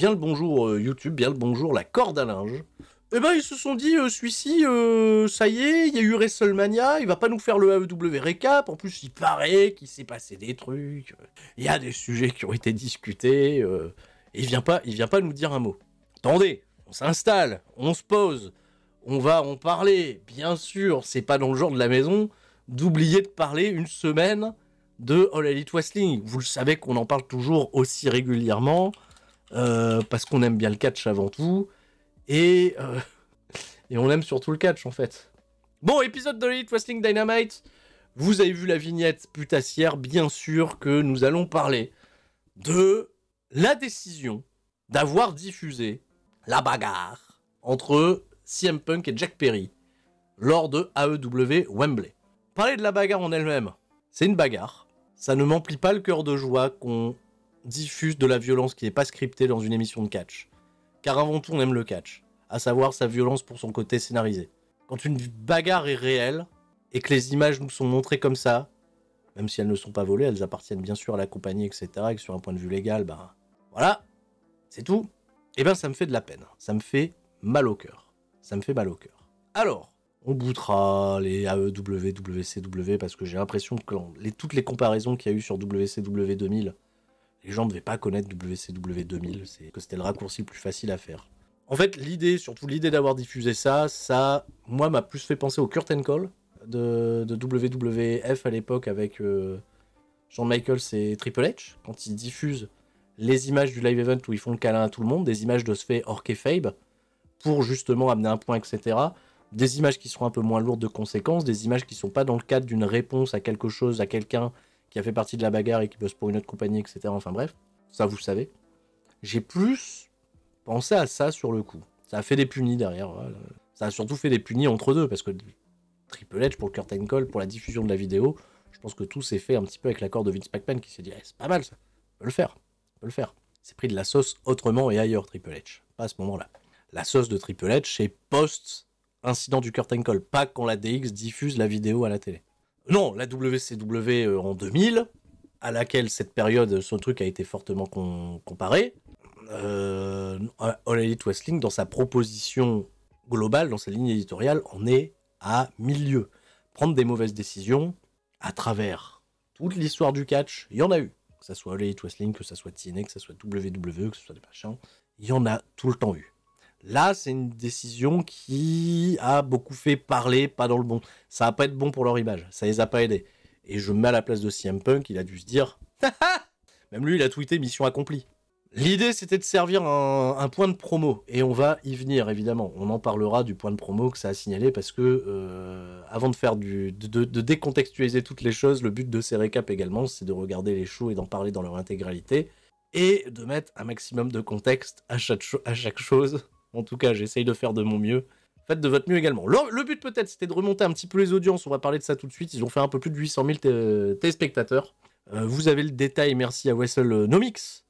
bien le bonjour euh, YouTube, bien le bonjour la corde à linge. Eh ben, ils se sont dit, euh, celui-ci, euh, ça y est, il y a eu WrestleMania, il va pas nous faire le AEW En plus, il paraît qu'il s'est passé des trucs. Il y a des sujets qui ont été discutés. Euh, et il vient pas, il vient pas nous dire un mot. Attendez, on s'installe, on se pose, on va en parler. Bien sûr, c'est pas dans le genre de la maison d'oublier de parler une semaine de All Elite Wrestling. Vous le savez qu'on en parle toujours aussi régulièrement. Euh, parce qu'on aime bien le catch avant tout, et, euh, et on aime surtout le catch en fait. Bon, épisode de Elite Wrestling Dynamite, vous avez vu la vignette putassière, bien sûr que nous allons parler de la décision d'avoir diffusé la bagarre entre CM Punk et Jack Perry lors de AEW Wembley. Parler de la bagarre en elle-même, c'est une bagarre. Ça ne m'emplit pas le cœur de joie qu'on diffuse de la violence qui n'est pas scriptée dans une émission de catch. Car avant tout, on aime le catch, à savoir sa violence pour son côté scénarisé. Quand une bagarre est réelle et que les images nous sont montrées comme ça, même si elles ne sont pas volées, elles appartiennent bien sûr à la compagnie, etc. Et sur un point de vue légal, ben voilà, c'est tout. Eh ben, ça me fait de la peine. Ça me fait mal au cœur. Ça me fait mal au cœur. Alors, on boutera les AEW, WCW, parce que j'ai l'impression que toutes les comparaisons qu'il y a eu sur WCW 2000 les gens ne devaient pas connaître WCW 2000, c'est que c'était le raccourci le plus facile à faire. En fait, l'idée, surtout l'idée d'avoir diffusé ça, ça, moi, m'a plus fait penser au Curtain Call de, WWF à l'époque avec jean euh, Michael Michaels et Triple H, quand ils diffusent les images du live event où ils font le câlin à tout le monde, des images de ce fait et pour justement amener un point, etc. Des images qui seront un peu moins lourdes de conséquences, des images qui ne sont pas dans le cadre d'une réponse à quelque chose, à quelqu'un qui a fait partie de la bagarre et qui bosse pour une autre compagnie, etc. Enfin bref, ça vous savez. J'ai plus pensé à ça sur le coup. Ça a fait des punis derrière. Ça a surtout fait des punis entre deux, parce que Triple H pour le Curtain Call, pour la diffusion de la vidéo, je pense que tout s'est fait un petit peu avec l'accord de Vince McMahon qui s'est dit eh, c'est pas mal ça, on peut le faire, on peut le faire. C'est pris de la sauce autrement et ailleurs, Triple H. Pas à ce moment-là. La sauce de Triple H, c'est post-incident du Curtain Call, pas quand la DX diffuse la vidéo à la télé. Non, la WCW euh, en 2000, à laquelle cette période, son truc a été fortement comparé. Euh, All Elite dans sa proposition globale, dans sa ligne éditoriale, en est à milieu. Prendre des mauvaises décisions à travers toute l'histoire du catch, il y en a eu. Que ça soit All Elite que ça soit TNA, que ça soit WWE, que ce soit des machins, il y en a tout le temps eu. Là, c'est une décision qui a beaucoup fait parler, pas dans le bon. Ça va pas être bon pour leur image, ça les a pas aidés. Et je me mets à la place de CM Punk, il a dû se dire Même lui, il a tweeté mission accomplie. L'idée, c'était de servir un, point de promo, et on va y venir évidemment. On en parlera du point de promo que ça a signalé parce que euh, avant de faire du, de, décontextualiser toutes les choses, le but de ces récaps également, c'est de regarder les shows et d'en parler dans leur intégralité, et de mettre un maximum de contexte à chaque chose en tout cas, j'essaye de faire de mon mieux. Faites de votre mieux également. Le, but peut-être, c'était de remonter un petit peu les audiences. On va parler de ça tout de suite. Ils ont fait un peu plus de 800 000 téléspectateurs. Euh, vous avez le détail. Merci à Wessel Nomix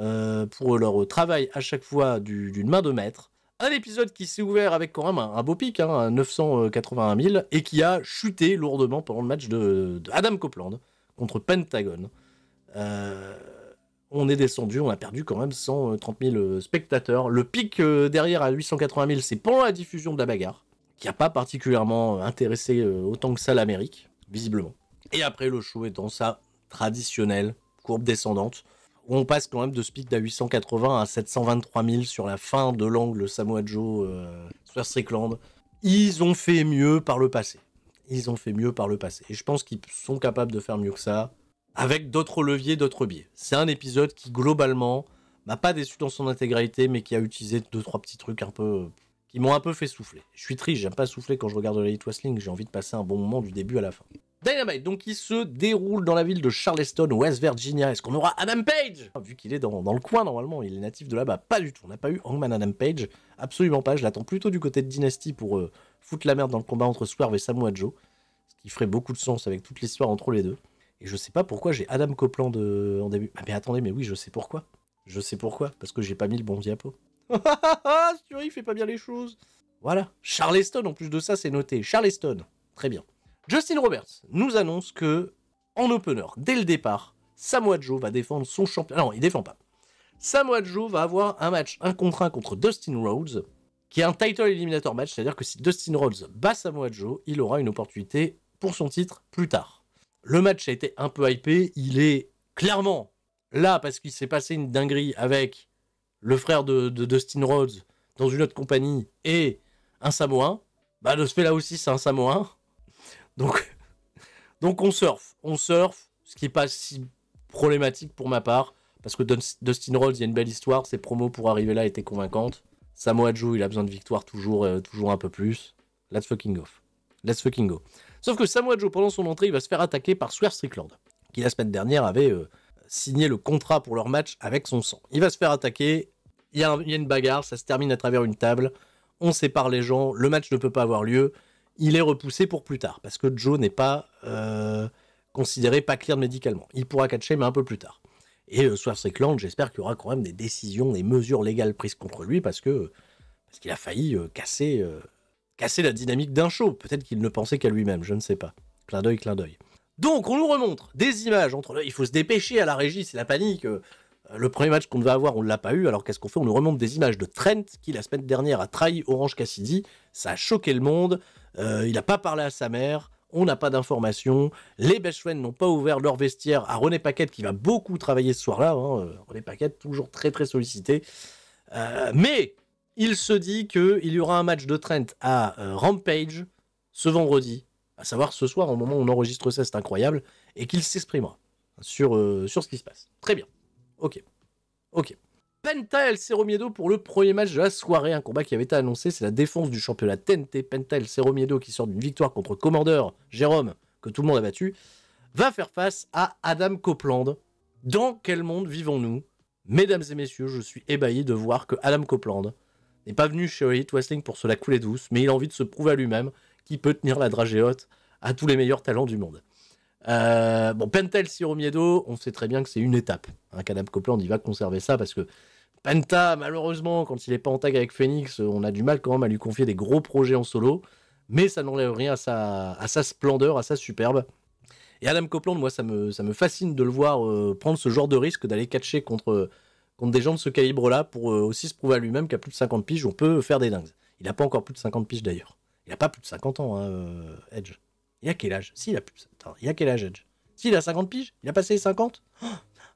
euh, pour leur travail à chaque fois d'une main de maître. Un épisode qui s'est ouvert avec quand même un, beau pic, hein, 981 000, et qui a chuté lourdement pendant le match de, Adam Copeland contre Pentagon. Euh, on est descendu, on a perdu quand même 130 000 euh, euh, spectateurs. Le pic euh, derrière à 880 000, c'est pendant la diffusion de la bagarre, qui n'a pas particulièrement intéressé autant que ça l'Amérique, visiblement. Et après, le show dans sa traditionnelle courbe descendante, on passe quand même de ce pic d'à 880 à 723 000 sur la fin de l'angle Samoa Joe, sur Ils ont fait mieux par le passé. Ils ont fait mieux par le passé. Et je pense qu'ils sont capables de faire mieux que ça avec d'autres leviers, d'autres biais. C'est un épisode qui, globalement, m'a pas déçu dans son intégralité, mais qui a utilisé deux, trois petits trucs un peu. qui m'ont un peu fait souffler. Je suis triste, j'aime pas souffler quand je regarde la Hit j'ai envie de passer un bon moment du début à la fin. Dynamite, donc, il se déroule dans la ville de Charleston, West Virginia. Est-ce qu'on aura Adam Page ah, Vu qu'il est dans, le coin, normalement, il est natif de là-bas. Pas du tout. On n'a pas eu Hangman Adam Page. Absolument pas. Je l'attends plutôt du côté de Dynasty pour euh, foutre la merde dans le combat entre Swerve et Samoa Joe. Ce qui ferait beaucoup de sens avec toute l'histoire entre les deux. Et je sais pas pourquoi j'ai Adam Copeland de... Euh, en début. Ah, mais attendez, mais oui, je sais pourquoi. Je sais pourquoi, parce que j'ai pas mis le bon diapo. ne fait pas bien les choses. Voilà. Charleston, en plus de ça, c'est noté. Charleston. Très bien. Justin Roberts nous annonce que, en opener, dès le départ, Samoa Joe va défendre son champion. Ah non, il défend pas. Samoa Joe va avoir un match un contre un contre Dustin Rhodes, qui est un title eliminator match, c'est-à-dire que si Dustin Rhodes bat Samoa Joe, il aura une opportunité pour son titre plus tard. Le match a été un peu hypé. Il est clairement là parce qu'il s'est passé une dinguerie avec le frère de, Dustin Rhodes dans une autre compagnie et un Samoan. Bah, de ce fait là aussi, c'est un Samoan. Donc, donc on surfe. On surfe, ce qui n'est pas si problématique pour ma part. Parce que Dustin Rhodes, il y a une belle histoire. Ses promos pour arriver là étaient convaincantes. Samoa Joe, il a besoin de victoire toujours, euh, toujours un peu plus. Let's fucking go. Let's fucking go. Sauf que Samoa Joe, pendant son entrée, il va se faire attaquer par Swear Strickland, qui la semaine dernière avait euh, signé le contrat pour leur match avec son sang. Il va se faire attaquer, il y, a, une bagarre, ça se termine à travers une table, on sépare les gens, le match ne peut pas avoir lieu, il est repoussé pour plus tard, parce que Joe n'est pas euh, considéré pas clear médicalement. Il pourra catcher, mais un peu plus tard. Et euh, Strickland, j'espère qu'il y aura quand même des décisions, des mesures légales prises contre lui, parce que parce qu'il a failli euh, casser, casser la dynamique d'un show. Peut-être qu'il ne pensait qu'à lui-même, je ne sais pas. Clin d'œil, clin d'œil. Donc, on nous remontre des images entre Il faut se dépêcher à la régie, c'est la panique. Euh, le premier match qu'on devait avoir, on ne l'a pas eu. Alors, qu'est-ce qu'on fait On nous remonte des images de Trent, qui la semaine dernière a trahi Orange Cassidy. Ça a choqué le monde. Euh, il n'a pas parlé à sa mère. On n'a pas d'informations. Les Best n'ont pas ouvert leur vestiaire à René Paquette, qui va beaucoup travailler ce soir-là. Hein. Euh, René Paquette, toujours très très sollicité. mais il se dit qu'il y aura un match de Trent à euh, Rampage ce vendredi, à savoir ce soir, au moment où on enregistre ça, c'est incroyable, et qu'il s'exprimera sur, euh, sur ce qui se passe. Très bien. Ok. Ok. Penta El Cerro Miedo pour le premier match de la soirée, un combat qui avait été annoncé, c'est la défense du championnat TNT. Penta El Cerro qui sort d'une victoire contre Commander Jérôme, que tout le monde a battu, va faire face à Adam Copeland. Dans quel monde vivons-nous Mesdames et messieurs, je suis ébahi de voir que Adam Copeland n'est pas venu chez Elite Wrestling pour se la couler douce, mais il a envie de se prouver à lui-même qu'il peut tenir la dragée haute à tous les meilleurs talents du monde. Euh, bon, Pentel Siromiedo, on sait très bien que c'est une étape. Un hein, Copeland, il va conserver ça parce que Penta, malheureusement, quand il n'est pas en tag avec Phoenix, on a du mal quand même à lui confier des gros projets en solo. Mais ça n'enlève rien à sa, à sa splendeur, à sa superbe. Et Adam Copeland, moi, ça me, ça me fascine de le voir euh, prendre ce genre de risque d'aller catcher contre contre des gens de ce calibre-là pour euh, aussi se prouver à lui-même qu'à plus de 50 piges, on peut faire des dingues. Il n'a pas encore plus de 50 piges d'ailleurs. Il n'a pas plus de 50 ans, hein, euh, Edge. Il a quel âge Si, il a plus. Attends, il a quel âge, Edge S'il a 50 piges Il a passé les 50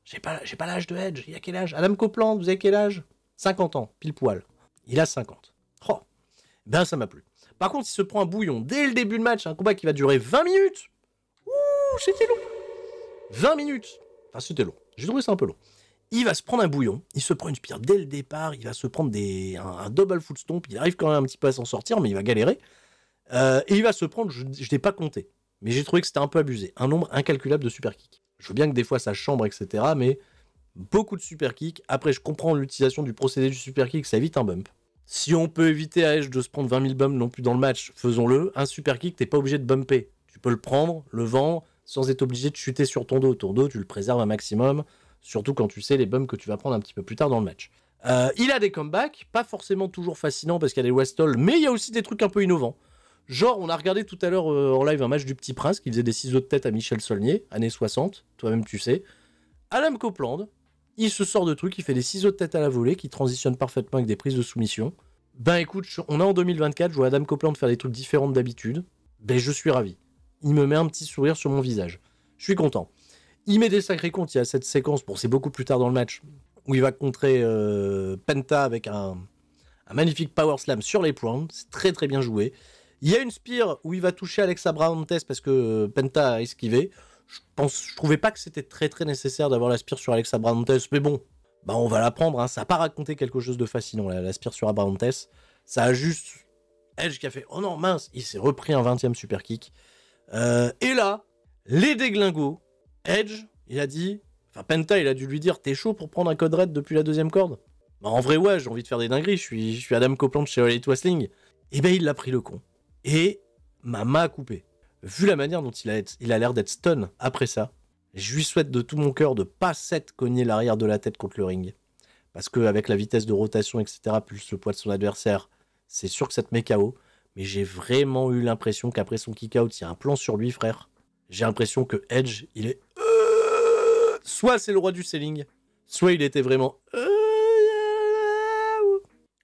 J'ai pas, pas l'âge de Edge. Il a quel âge Adam Copeland, vous avez quel âge 50 ans, pile poil. Il a 50. Eh ben, ça m'a plu. Par contre, il se prend un bouillon dès le début de match, un combat qui va durer 20 minutes Ouh, c'était long 20 minutes Enfin, c'était long. J'ai trouvé ça un peu long il va se prendre un bouillon, il se prend une spire dès le départ, il va se prendre des, un, double footstomp, il arrive quand même un petit peu à s'en sortir, mais il va galérer. Euh, et il va se prendre, je ne pas compté, mais j'ai trouvé que c'était un peu abusé, un nombre incalculable de super kicks. Je veux bien que des fois ça chambre, etc., mais beaucoup de super kicks. Après, je comprends l'utilisation du procédé du super kick, ça évite un bump. Si on peut éviter à Edge de se prendre 20 000 bumps non plus dans le match, faisons-le. Un super kick, t'es pas obligé de bumper. Tu peux le prendre, le vendre, sans être obligé de chuter sur ton dos. Ton dos, tu le préserves un maximum surtout quand tu sais les bums que tu vas prendre un petit peu plus tard dans le match. Euh, il a des comebacks, pas forcément toujours fascinants parce qu'il y a des Westall, mais il y a aussi des trucs un peu innovants. Genre, on a regardé tout à l'heure euh, en live un match du Petit Prince qui faisait des ciseaux de tête à Michel Solnier, années 60, toi-même tu sais. Adam Copeland, il se sort de trucs, il fait des ciseaux de tête à la volée qui transitionnent parfaitement avec des prises de soumission. Ben écoute, on est en 2024, je vois Adam Copeland faire des trucs différents d'habitude. Ben je suis ravi. Il me met un petit sourire sur mon visage. Je suis content. Il met des sacrés comptes. Il y a cette séquence, pour c'est beaucoup plus tard dans le match, où il va contrer euh, Penta avec un, magnifique power slam sur les points. C'est très très bien joué. Il y a une spire où il va toucher Alexa Brantes parce que euh, Penta a esquivé. Je pense, je trouvais pas que c'était très très nécessaire d'avoir la spire sur Alexa Brantes, mais bon, bah on va la prendre. Hein. Ça n'a pas raconté quelque chose de fascinant la, la sur Brantes. Ça a juste Edge qui a fait oh non mince, il s'est repris un 20e super kick. Euh, et là, les déglingos Edge, il a dit, enfin Penta, il a dû lui dire, t'es chaud pour prendre un code red depuis la deuxième corde Bah en vrai ouais, j'ai envie de faire des dingueries, je suis, je suis Adam Copeland chez All Wrestling. Et eh ben il l'a pris le con. Et ma main a coupé. Vu la manière dont il a, il a l'air d'être stun après ça, je lui souhaite de tout mon cœur de pas s'être cogner l'arrière de la tête contre le ring. Parce qu'avec la vitesse de rotation, etc., plus le poids de son adversaire, c'est sûr que ça te met KO. Mais j'ai vraiment eu l'impression qu'après son kick-out, il y a un plan sur lui, frère. J'ai l'impression que Edge, il est soit c'est le roi du selling, soit il était vraiment. Euh,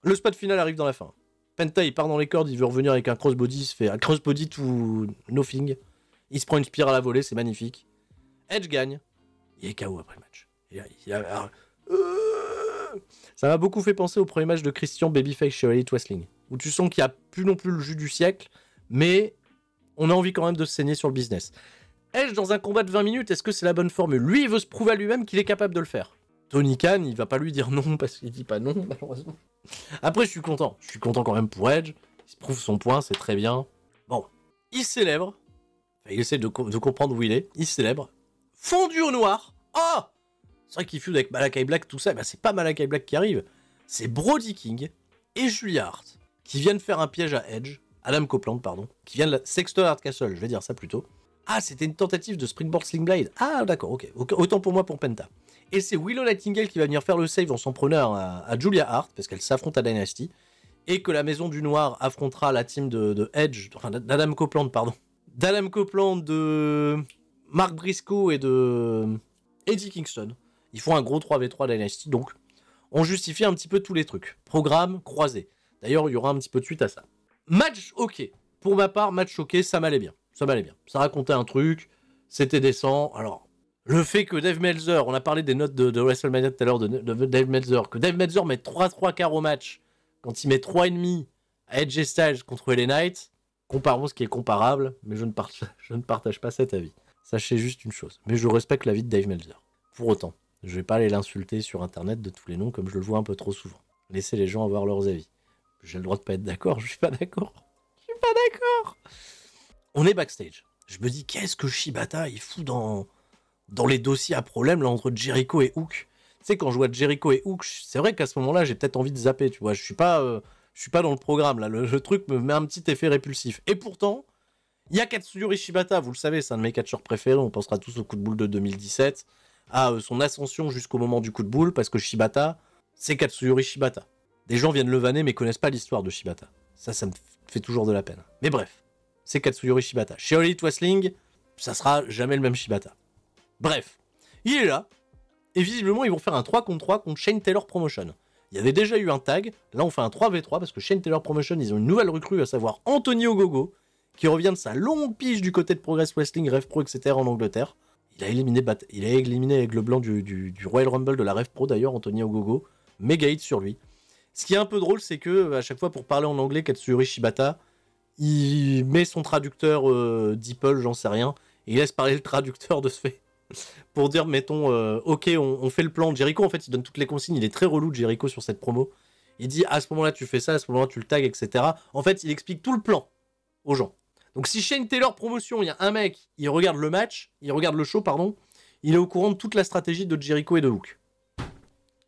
le spot final arrive dans la fin. Penta, il part dans les cordes, il veut revenir avec un crossbody, il se fait un crossbody tout nothing. Il se prend une spirale à la volée, c'est magnifique. Edge gagne. Il est KO après le match. Euh, ça m'a beaucoup fait penser au premier match de Christian Babyface Elite Wrestling. où tu sens qu'il n'y a plus non plus le jus du siècle, mais on a envie quand même de se saigner sur le business. Edge dans un combat de 20 minutes, est-ce que c'est la bonne formule Lui, il veut se prouver à lui-même qu'il est capable de le faire. Tony Khan, il va pas lui dire non parce qu'il dit pas non, malheureusement. Après, je suis content. Je suis content quand même pour Edge. Il se prouve son point, c'est très bien. Bon, il célèbre. il essaie de, comprendre où il est. Il célèbre. Fondu au noir. Oh C'est vrai qu'il feud avec Malakai Black, tout ça. Bah, c'est pas Malakai Black qui arrive. C'est Brody King et Julia Hart qui viennent faire un piège à Edge. Adam Copeland, pardon. Qui viennent de la Sexton Hart Castle, je vais dire ça plutôt. Ah, c'était une tentative de Springboard Sling Blade. Ah, d'accord, ok. Autant pour moi pour Penta. Et c'est Willow Nightingale qui va venir faire le save en s'en prenant à, Julia Hart, parce qu'elle s'affronte à Dynasty. Et que la Maison du Noir affrontera la team de, Edge, enfin d'Adam Copland, pardon. D'Adam Copland, de Mark Briscoe et de Eddie Kingston. Ils font un gros 3v3 Dynasty, donc on justifie un petit peu tous les trucs. Programme croisé. D'ailleurs, il y aura un petit peu de suite à ça. Match ok. Pour ma part, match ok, ça m'allait bien ça m'allait bien. Ça racontait un truc, c'était décent. Alors, le fait que Dave Melzer, on a parlé des notes de, de WrestleMania tout à l'heure de, Dave Melzer, que Dave Melzer met 3-3 quarts au match, quand il met 3,5 à Edge stage contre LA Knight, comparons ce qui est comparable, mais je ne, partage, pas cet avis. Sachez juste une chose, mais je respecte l'avis de Dave Melzer. Pour autant, je vais pas aller l'insulter sur internet de tous les noms comme je le vois un peu trop souvent. Laissez les gens avoir leurs avis. J'ai le droit de pas être d'accord, je suis pas d'accord. Je suis pas d'accord. On est backstage. Je me dis, qu'est-ce que Shibata il fout dans, dans les dossiers à problème là, entre Jericho et Hook Tu sais, quand je vois Jericho et Hook, c'est vrai qu'à ce moment-là, j'ai peut-être envie de zapper, tu vois. Je suis pas, euh, je suis pas dans le programme là. Le, truc me met un petit effet répulsif. Et pourtant, il y a Katsuyori Shibata, vous le savez, c'est un de mes catcheurs préférés. On pensera tous au coup de boule de 2017, à euh, son ascension jusqu'au moment du coup de boule, parce que Shibata, c'est Katsuyori Shibata. Des gens viennent le vanner mais connaissent pas l'histoire de Shibata. Ça, ça me fait toujours de la peine. Mais bref c'est Katsuyori Shibata. Chez Elite Wrestling, ça sera jamais le même Shibata. Bref, il est là, et visiblement ils vont faire un 3 contre 3 contre Shane Taylor Promotion. Il y avait déjà eu un tag, là on fait un 3v3 parce que Shane Taylor Promotion, ils ont une nouvelle recrue, à savoir Anthony Ogogo, qui revient de sa longue pige du côté de Progress Wrestling, Rev Pro, etc. en Angleterre. Il a éliminé, il a éliminé avec le blanc du, du, Royal Rumble de la Rev Pro d'ailleurs, Anthony Ogogo, Mega hit sur lui. Ce qui est un peu drôle, c'est que à chaque fois pour parler en anglais, Katsuyori Shibata, il met son traducteur euh, Dipple, j'en sais rien, et il laisse parler le traducteur de ce fait. pour dire, mettons, euh, ok, on, fait le plan. Jericho, en fait, il donne toutes les consignes, il est très relou, Jericho, sur cette promo. Il dit, à ce moment-là, tu fais ça, à ce moment-là, tu le tags, etc. En fait, il explique tout le plan aux gens. Donc, si Shane Taylor promotion, il y a un mec, il regarde le match, il regarde le show, pardon, il est au courant de toute la stratégie de Jericho et de Hook.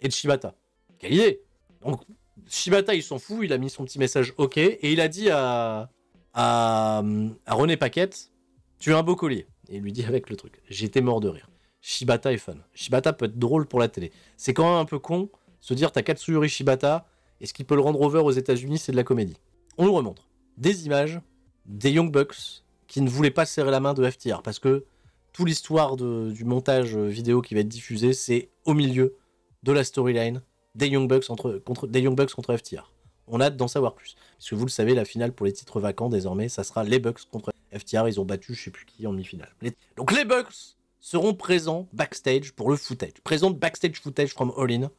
Et de Shibata. Quelle idée Donc, Shibata, il s'en fout, il a mis son petit message OK, et il a dit à, à, René Paquette Tu as un beau collier. Et il lui dit avec le truc. J'étais mort de rire. Shibata est fun. Shibata peut être drôle pour la télé. C'est quand même un peu con se dire t'as Katsuyori Shibata et ce qui peut le rendre over aux États-Unis, c'est de la comédie. On nous remontre des images des Young Bucks qui ne voulaient pas serrer la main de FTR parce que toute l'histoire du montage vidéo qui va être diffusé, c'est au milieu de la storyline des Young Bucks contre, des Young Bucks contre FTR on a hâte d'en savoir plus. Parce que vous le savez, la finale pour les titres vacants, désormais, ça sera les Bucks contre FTR. Ils ont battu je sais plus qui en demi-finale. Donc les Bucks seront présents backstage pour le footage. Présente backstage footage from All In.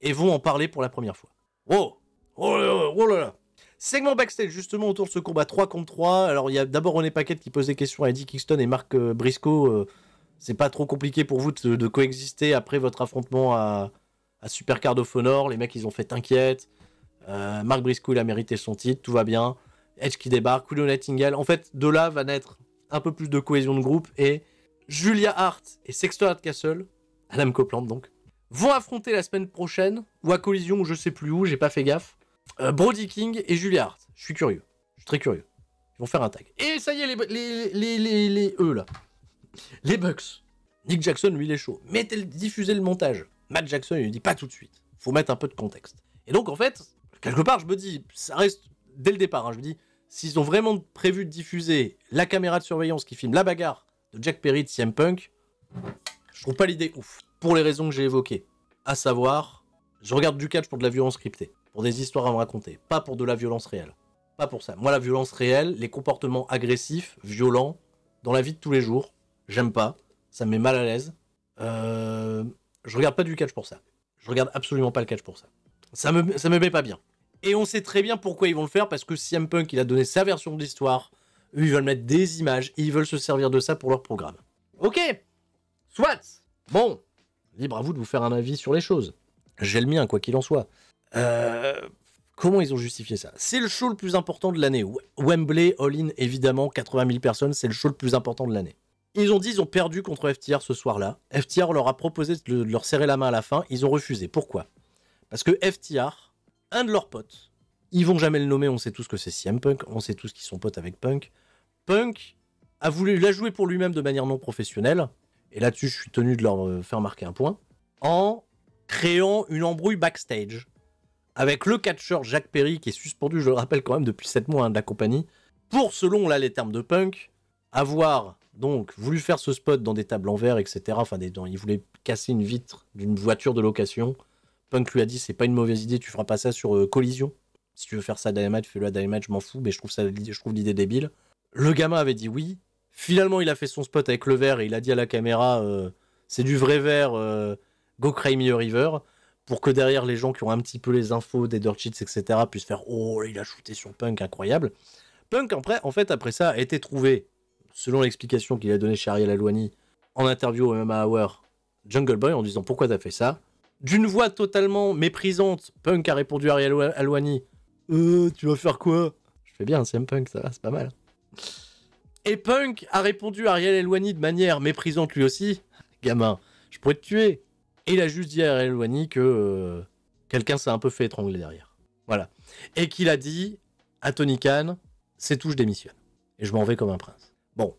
Et vont en parler pour la première fois. Wow Oh oh là, là. Segment backstage justement autour de ce combat 3 contre 3. Alors il y a d'abord René Paquette qui pose des questions à Eddie Kingston et Marc Brisco. Euh, Briscoe. Euh, c'est pas trop compliqué pour vous de, coexister après votre affrontement à, à of Honor. Les mecs ils ont fait inquiète. Euh, Marc Briscoe, il a mérité son titre, tout va bien. Edge qui débarque, Julio Nightingale. En fait, de là va naître un peu plus de cohésion de groupe et Julia Hart et Sexton Castle. Adam Copeland donc, vont affronter la semaine prochaine, ou à collision, ou je sais plus où, j'ai pas fait gaffe, euh, Brody King et Julia Hart. Je suis curieux, je suis très curieux. Ils vont faire un tag. Et ça y est, les, les, les, eux là, les Bucks. Nick Jackson, lui, il est chaud. Mettez, diffusez le montage. Matt Jackson, il ne dit pas tout de suite. Faut mettre un peu de contexte. Et donc, en fait, quelque part, je me dis, ça reste dès le départ, hein, je me dis, s'ils ont vraiment prévu de diffuser la caméra de surveillance qui filme la bagarre de Jack Perry de CM Punk, je trouve pas l'idée ouf, pour les raisons que j'ai évoquées. À savoir, je regarde du catch pour de la violence cryptée, pour des histoires à me raconter, pas pour de la violence réelle. Pas pour ça. Moi, la violence réelle, les comportements agressifs, violents, dans la vie de tous les jours, j'aime pas, ça me met mal à l'aise. Euh, je regarde pas du catch pour ça. Je regarde absolument pas le catch pour ça ça me, ça me met pas bien. Et on sait très bien pourquoi ils vont le faire, parce que CM Punk, il a donné sa version de l'histoire, ils veulent mettre des images, et ils veulent se servir de ça pour leur programme. Ok Soit Bon Libre à vous de vous faire un avis sur les choses. J'ai le mien, quoi qu'il en soit. Euh, comment ils ont justifié ça C'est le show le plus important de l'année. Wembley, All-In, évidemment, 80 000 personnes, c'est le show le plus important de l'année. Ils ont dit ils ont perdu contre FTR ce soir-là. FTR leur a proposé de leur serrer la main à la fin, ils ont refusé. Pourquoi parce que FTR, un de leurs potes, ils vont jamais le nommer, on sait tous que c'est CM Punk, on sait tous qu'ils sont potes avec Punk. Punk a voulu la jouer pour lui-même de manière non professionnelle, et là-dessus je suis tenu de leur euh, faire marquer un point, en créant une embrouille backstage avec le catcheur Jacques Perry qui est suspendu, je le rappelle quand même, depuis 7 mois hein, de la compagnie, pour, selon là les termes de Punk, avoir donc voulu faire ce spot dans des tables en verre, etc. Enfin, des, voulaient il casser une vitre d'une voiture de location Punk lui a dit c'est pas une mauvaise idée, tu feras pas ça sur euh, Collision. Si tu veux faire ça à Dynamite, fais-le à Dynamite, je m'en fous, mais je trouve, ça, je trouve l'idée débile. Le gamin avait dit oui. Finalement, il a fait son spot avec le verre et il a dit à la caméra euh, c'est du vrai verre, euh, go cry me a river. Pour que derrière les gens qui ont un petit peu les infos des dirt etc., puissent faire oh, il a shooté sur Punk, incroyable. Punk, après, en fait, après ça, a été trouvé, selon l'explication qu'il a donnée chez Ariel Alouani en interview au MMA Hour, Jungle Boy en disant pourquoi t'as fait ça d'une voix totalement méprisante, Punk a répondu à Ariel Alwani Euh, tu vas faire quoi Je fais bien, c'est un Punk, ça va, c'est pas mal. Et Punk a répondu à Ariel Alwani de manière méprisante lui aussi Gamin, je pourrais te tuer. Et il a juste dit à Ariel Alwani que euh, quelqu'un s'est un peu fait étrangler derrière. Voilà. Et qu'il a dit à Tony Khan C'est tout, je démissionne. Et je m'en vais comme un prince. Bon,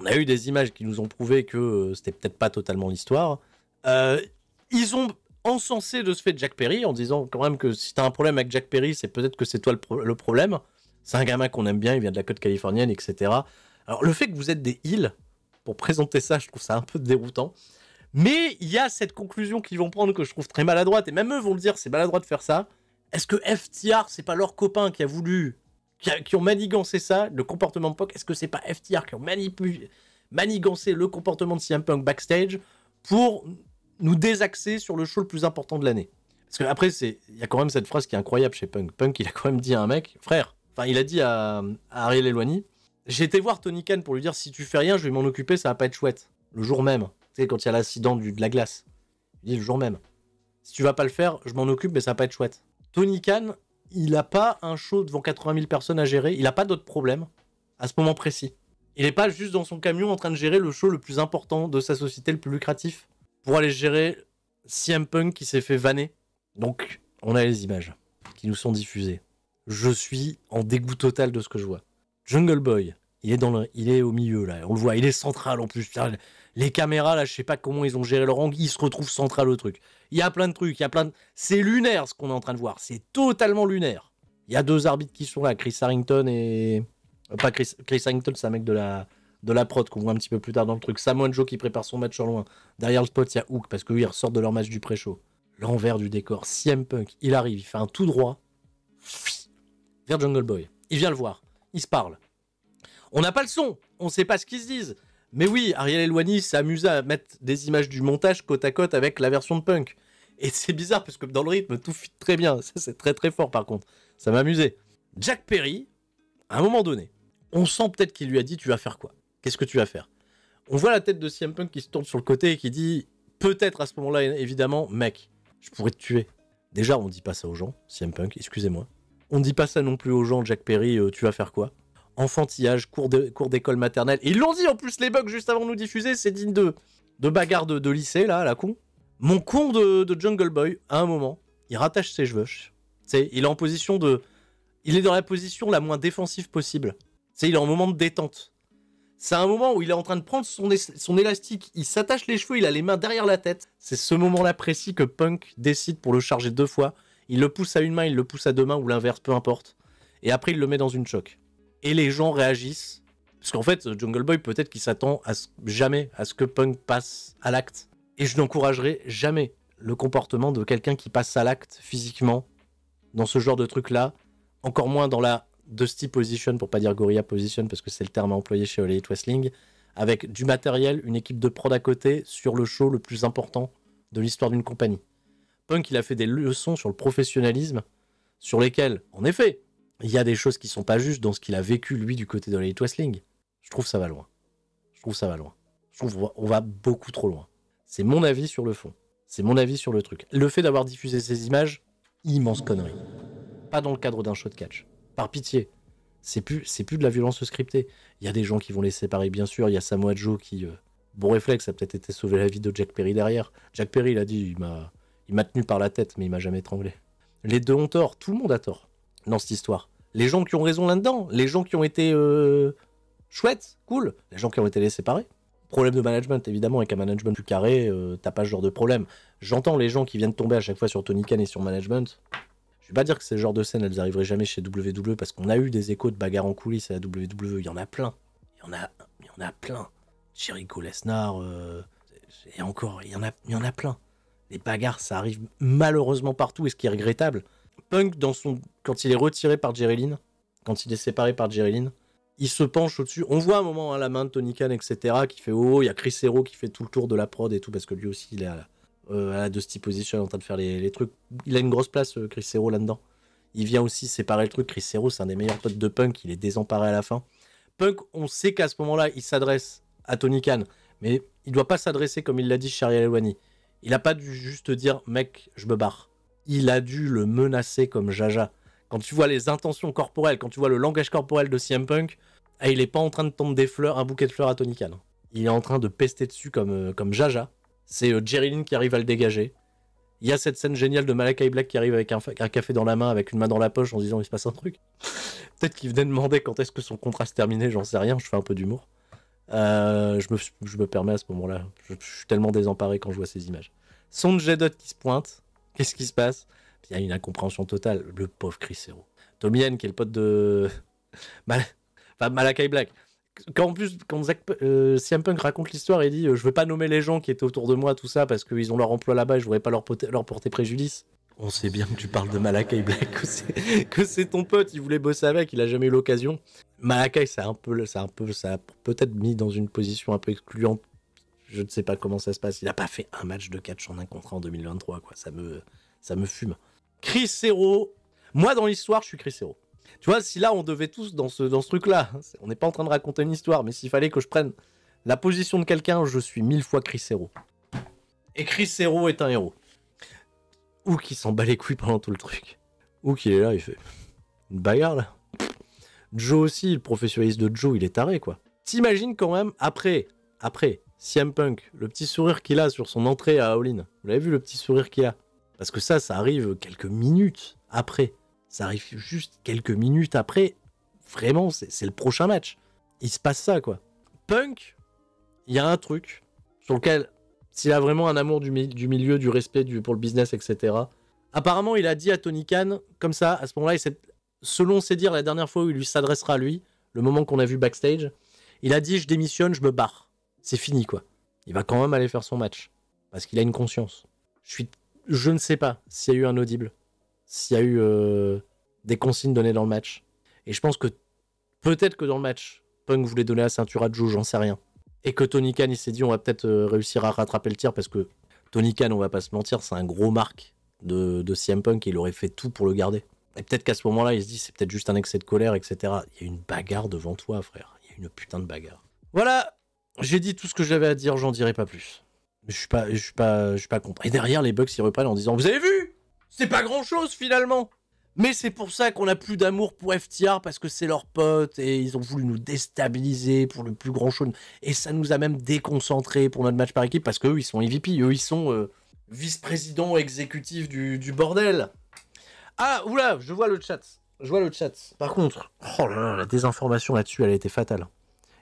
on a eu des images qui nous ont prouvé que euh, c'était peut-être pas totalement l'histoire. Euh, ils ont encensé de ce fait Jack Perry en disant quand même que si t'as un problème avec Jack Perry, c'est peut-être que c'est toi le, problème. C'est un gamin qu'on aime bien, il vient de la côte californienne, etc. Alors le fait que vous êtes des îles, pour présenter ça, je trouve ça un peu déroutant. Mais il y a cette conclusion qu'ils vont prendre que je trouve très maladroite, et même eux vont le dire, c'est maladroit de faire ça. Est-ce que FTR, c'est pas leur copain qui a voulu, qui, ont manigancé ça, le comportement de POC Est-ce que c'est pas FTR qui ont manigancé le comportement de CM Punk backstage pour nous désaxer sur le show le plus important de l'année. Parce que après, il y a quand même cette phrase qui est incroyable chez Punk. Punk, il a quand même dit à un mec, frère, enfin, il a dit à, Ariel Eloigny, J'étais voir Tony Khan pour lui dire si tu fais rien, je vais m'en occuper, ça va pas être chouette. Le jour même, tu sais, quand il y a l'accident de la glace. Il dit le jour même. Si tu vas pas le faire, je m'en occupe, mais ça va pas être chouette. Tony Khan, il a pas un show devant 80 000 personnes à gérer, il a pas d'autres problèmes à ce moment précis. Il est pas juste dans son camion en train de gérer le show le plus important de sa société, le plus lucratif pour aller gérer CM Punk qui s'est fait vanner. Donc, on a les images qui nous sont diffusées. Je suis en dégoût total de ce que je vois. Jungle Boy, il est, dans le, il est au milieu là, on le voit, il est central en plus. Les caméras là, je sais pas comment ils ont géré leur angle, il se retrouve central au truc. Il y a plein de trucs, il y a plein C'est lunaire ce qu'on est en train de voir, c'est totalement lunaire. Il y a deux arbitres qui sont là, Chris Harrington et... Euh, pas Chris, Chris Harrington, c'est un mec de la, de la prod qu'on voit un petit peu plus tard dans le truc. Samoan Joe qui prépare son match en loin. Derrière le spot, il y a Hook parce que lui, il ressortent de leur match du pré-show. L'envers du décor. CM Punk, il arrive, il fait un tout droit vers Jungle Boy. Il vient le voir. Il se parle. On n'a pas le son. On ne sait pas ce qu'ils se disent. Mais oui, Ariel Elwani s'est à mettre des images du montage côte à côte avec la version de Punk. Et c'est bizarre parce que dans le rythme, tout fit très bien. c'est très très fort par contre. Ça m'a amusé. Jack Perry, à un moment donné, on sent peut-être qu'il lui a dit Tu vas faire quoi Qu'est-ce que tu vas faire On voit la tête de CM Punk qui se tourne sur le côté et qui dit peut-être à ce moment-là, évidemment, mec, je pourrais te tuer. Déjà, on dit pas ça aux gens, CM Punk, excusez-moi. On ne dit pas ça non plus aux gens, Jack Perry, euh, tu vas faire quoi Enfantillage, cours d'école maternelle. ils l'ont dit en plus, les bugs juste avant de nous diffuser, c'est digne de, de bagarre de, lycée, là, à la con. Mon con de, Jungle Boy, à un moment, il rattache ses cheveux. il est en position de. Il est dans la position la moins défensive possible. il est en moment de détente. C'est un moment où il est en train de prendre son, son élastique, il s'attache les cheveux, il a les mains derrière la tête. C'est ce moment-là précis que Punk décide pour le charger deux fois. Il le pousse à une main, il le pousse à deux mains ou l'inverse, peu importe. Et après, il le met dans une choc. Et les gens réagissent. Parce qu'en fait, Jungle Boy, peut-être qu'il s'attend à jamais à ce que Punk passe à l'acte. Et je n'encouragerai jamais le comportement de quelqu'un qui passe à l'acte physiquement dans ce genre de truc-là. Encore moins dans la Dusty Position, pour pas dire Gorilla Position, parce que c'est le terme à employer chez Elite Wrestling, avec du matériel, une équipe de prod à côté, sur le show le plus important de l'histoire d'une compagnie. Punk, il a fait des leçons sur le professionnalisme, sur lesquelles, en effet, il y a des choses qui sont pas justes dans ce qu'il a vécu, lui, du côté de Elite Wrestling. Je trouve ça va loin. Je trouve ça va loin. Je trouve on va beaucoup trop loin. C'est mon avis sur le fond. C'est mon avis sur le truc. Le fait d'avoir diffusé ces images, immense connerie. Pas dans le cadre d'un show de catch. Par pitié. C'est plus, c'est plus de la violence scriptée. Il y a des gens qui vont les séparer, bien sûr. Il y a Samoa Joe qui, euh, bon réflexe, a peut-être été sauvé la vie de Jack Perry derrière. Jack Perry, il a dit, il m'a, tenu par la tête, mais il m'a jamais étranglé. Les deux ont tort. Tout le monde a tort dans cette histoire. Les gens qui ont raison là-dedans. Les gens qui ont été euh, chouettes, cool. Les gens qui ont été les séparer problème de management, évidemment, avec un management plus carré, euh, t'as pas ce genre de problème. J'entends les gens qui viennent tomber à chaque fois sur Tony Khan et sur management. Je vais pas dire que ce genre de scènes, elles arriveraient jamais chez WWE parce qu'on a eu des échos de bagarres en coulisses à la WWE. Il y en a plein. Il y en a, il y en a plein. Jericho Lesnar, euh, et encore, il y, en a, il y en a plein. Les bagarres, ça arrive malheureusement partout et ce qui est regrettable. Punk, dans son, quand il est retiré par Jerry quand il est séparé par Jerry il se penche au-dessus. On voit un moment hein, la main de Tony Khan, etc., qui fait Oh, il y a Chris Hero qui fait tout le tour de la prod et tout, parce que lui aussi, il est à la, euh, à la Dusty Position en train de faire les, trucs. Il a une grosse place, euh, Chris Hero, là-dedans. Il vient aussi séparer le truc. Chris c'est un des meilleurs potes de Punk. Il est désemparé à la fin. Punk, on sait qu'à ce moment-là, il s'adresse à Tony Khan. Mais il doit pas s'adresser, comme il l'a dit, Shari Elwani. Il n'a pas dû juste dire, mec, je me barre. Il a dû le menacer comme Jaja. Quand tu vois les intentions corporelles, quand tu vois le langage corporel de CM Punk, eh, il n'est pas en train de tomber des fleurs, un bouquet de fleurs à Tony Khan. Il est en train de pester dessus comme, euh, comme Jaja. C'est euh, Jerry Lynn qui arrive à le dégager. Il y a cette scène géniale de Malakai Black qui arrive avec un, café dans la main, avec une main dans la poche, en disant il se passe un truc. Peut-être qu'il venait demander quand est-ce que son contrat se terminait, j'en sais rien, je fais un peu d'humour. Euh, je, me, permets à ce moment-là, je, suis tellement désemparé quand je vois ces images. Son de Jedot qui se pointe, qu'est-ce qui se passe Il y a une incompréhension totale, le pauvre Chris Hero. Tomien, qui est le pote de. Malakai Black, quand en plus, quand Zach, euh, Punk raconte l'histoire et dit euh, Je veux pas nommer les gens qui étaient autour de moi, tout ça, parce qu'ils ont leur emploi là-bas et je voudrais pas leur, porter préjudice. On sait bien que tu parles de Malakai Black, que c'est ton pote, il voulait bosser avec, il a jamais eu l'occasion. Malakai, ça un peu, ça un peu, ça peut-être mis dans une position un peu excluante. Je ne sais pas comment ça se passe. Il n'a pas fait un match de catch en un contrat en 2023, quoi. Ça me, ça me fume. Chris Hero. Moi, dans l'histoire, je suis Chris Hero. Tu vois, si là on devait tous dans ce, dans truc-là, on n'est pas en train de raconter une histoire, mais s'il fallait que je prenne la position de quelqu'un, je suis mille fois Chris Hero. Et Chris Hero est un héros. Ou qui s'en bat les couilles pendant tout le truc. Ou qui est là, il fait une bagarre là. Joe aussi, le professionnaliste de Joe, il est taré quoi. T'imagines quand même, après, après, CM Punk, le petit sourire qu'il a sur son entrée à All Vous l'avez vu le petit sourire qu'il a Parce que ça, ça arrive quelques minutes après. Ça arrive juste quelques minutes après. Vraiment, c'est le prochain match. Il se passe ça, quoi. Punk, il y a un truc sur lequel, s'il a vraiment un amour du, milieu, du respect pour le business, etc. Apparemment, il a dit à Tony Khan, comme ça, à ce moment-là, selon ses dires, la dernière fois où il lui s'adressera à lui, le moment qu'on a vu backstage, il a dit Je démissionne, je me barre. C'est fini, quoi. Il va quand même aller faire son match. Parce qu'il a une conscience. je ne sais pas s'il y a eu un audible s'il y a eu euh, des consignes données dans le match. Et je pense que peut-être que dans le match, Punk voulait donner la ceinture à Joe, j'en sais rien. Et que Tony Khan, il s'est dit, on va peut-être euh, réussir à rattraper le tir parce que Tony Khan, on va pas se mentir, c'est un gros marque de, de CM Punk et il aurait fait tout pour le garder. Et peut-être qu'à ce moment-là, il se dit, c'est peut-être juste un excès de colère, etc. Il y a une bagarre devant toi, frère. Il y a une putain de bagarre. Voilà, j'ai dit tout ce que j'avais à dire, j'en dirai pas plus. Je suis pas, je suis pas, je suis pas Et derrière, les bugs, ils reprennent en disant, vous avez vu c'est pas grand-chose finalement. Mais c'est pour ça qu'on a plus d'amour pour FTR parce que c'est leur pote et ils ont voulu nous déstabiliser pour le plus grand chose. Et ça nous a même déconcentrés pour notre match par équipe parce qu'eux ils sont EVP, eux ils sont euh, vice président exécutif du, bordel. Ah, oula, je vois le chat. Je vois le chat. Par contre, oh là la désinformation là-dessus elle a été fatale.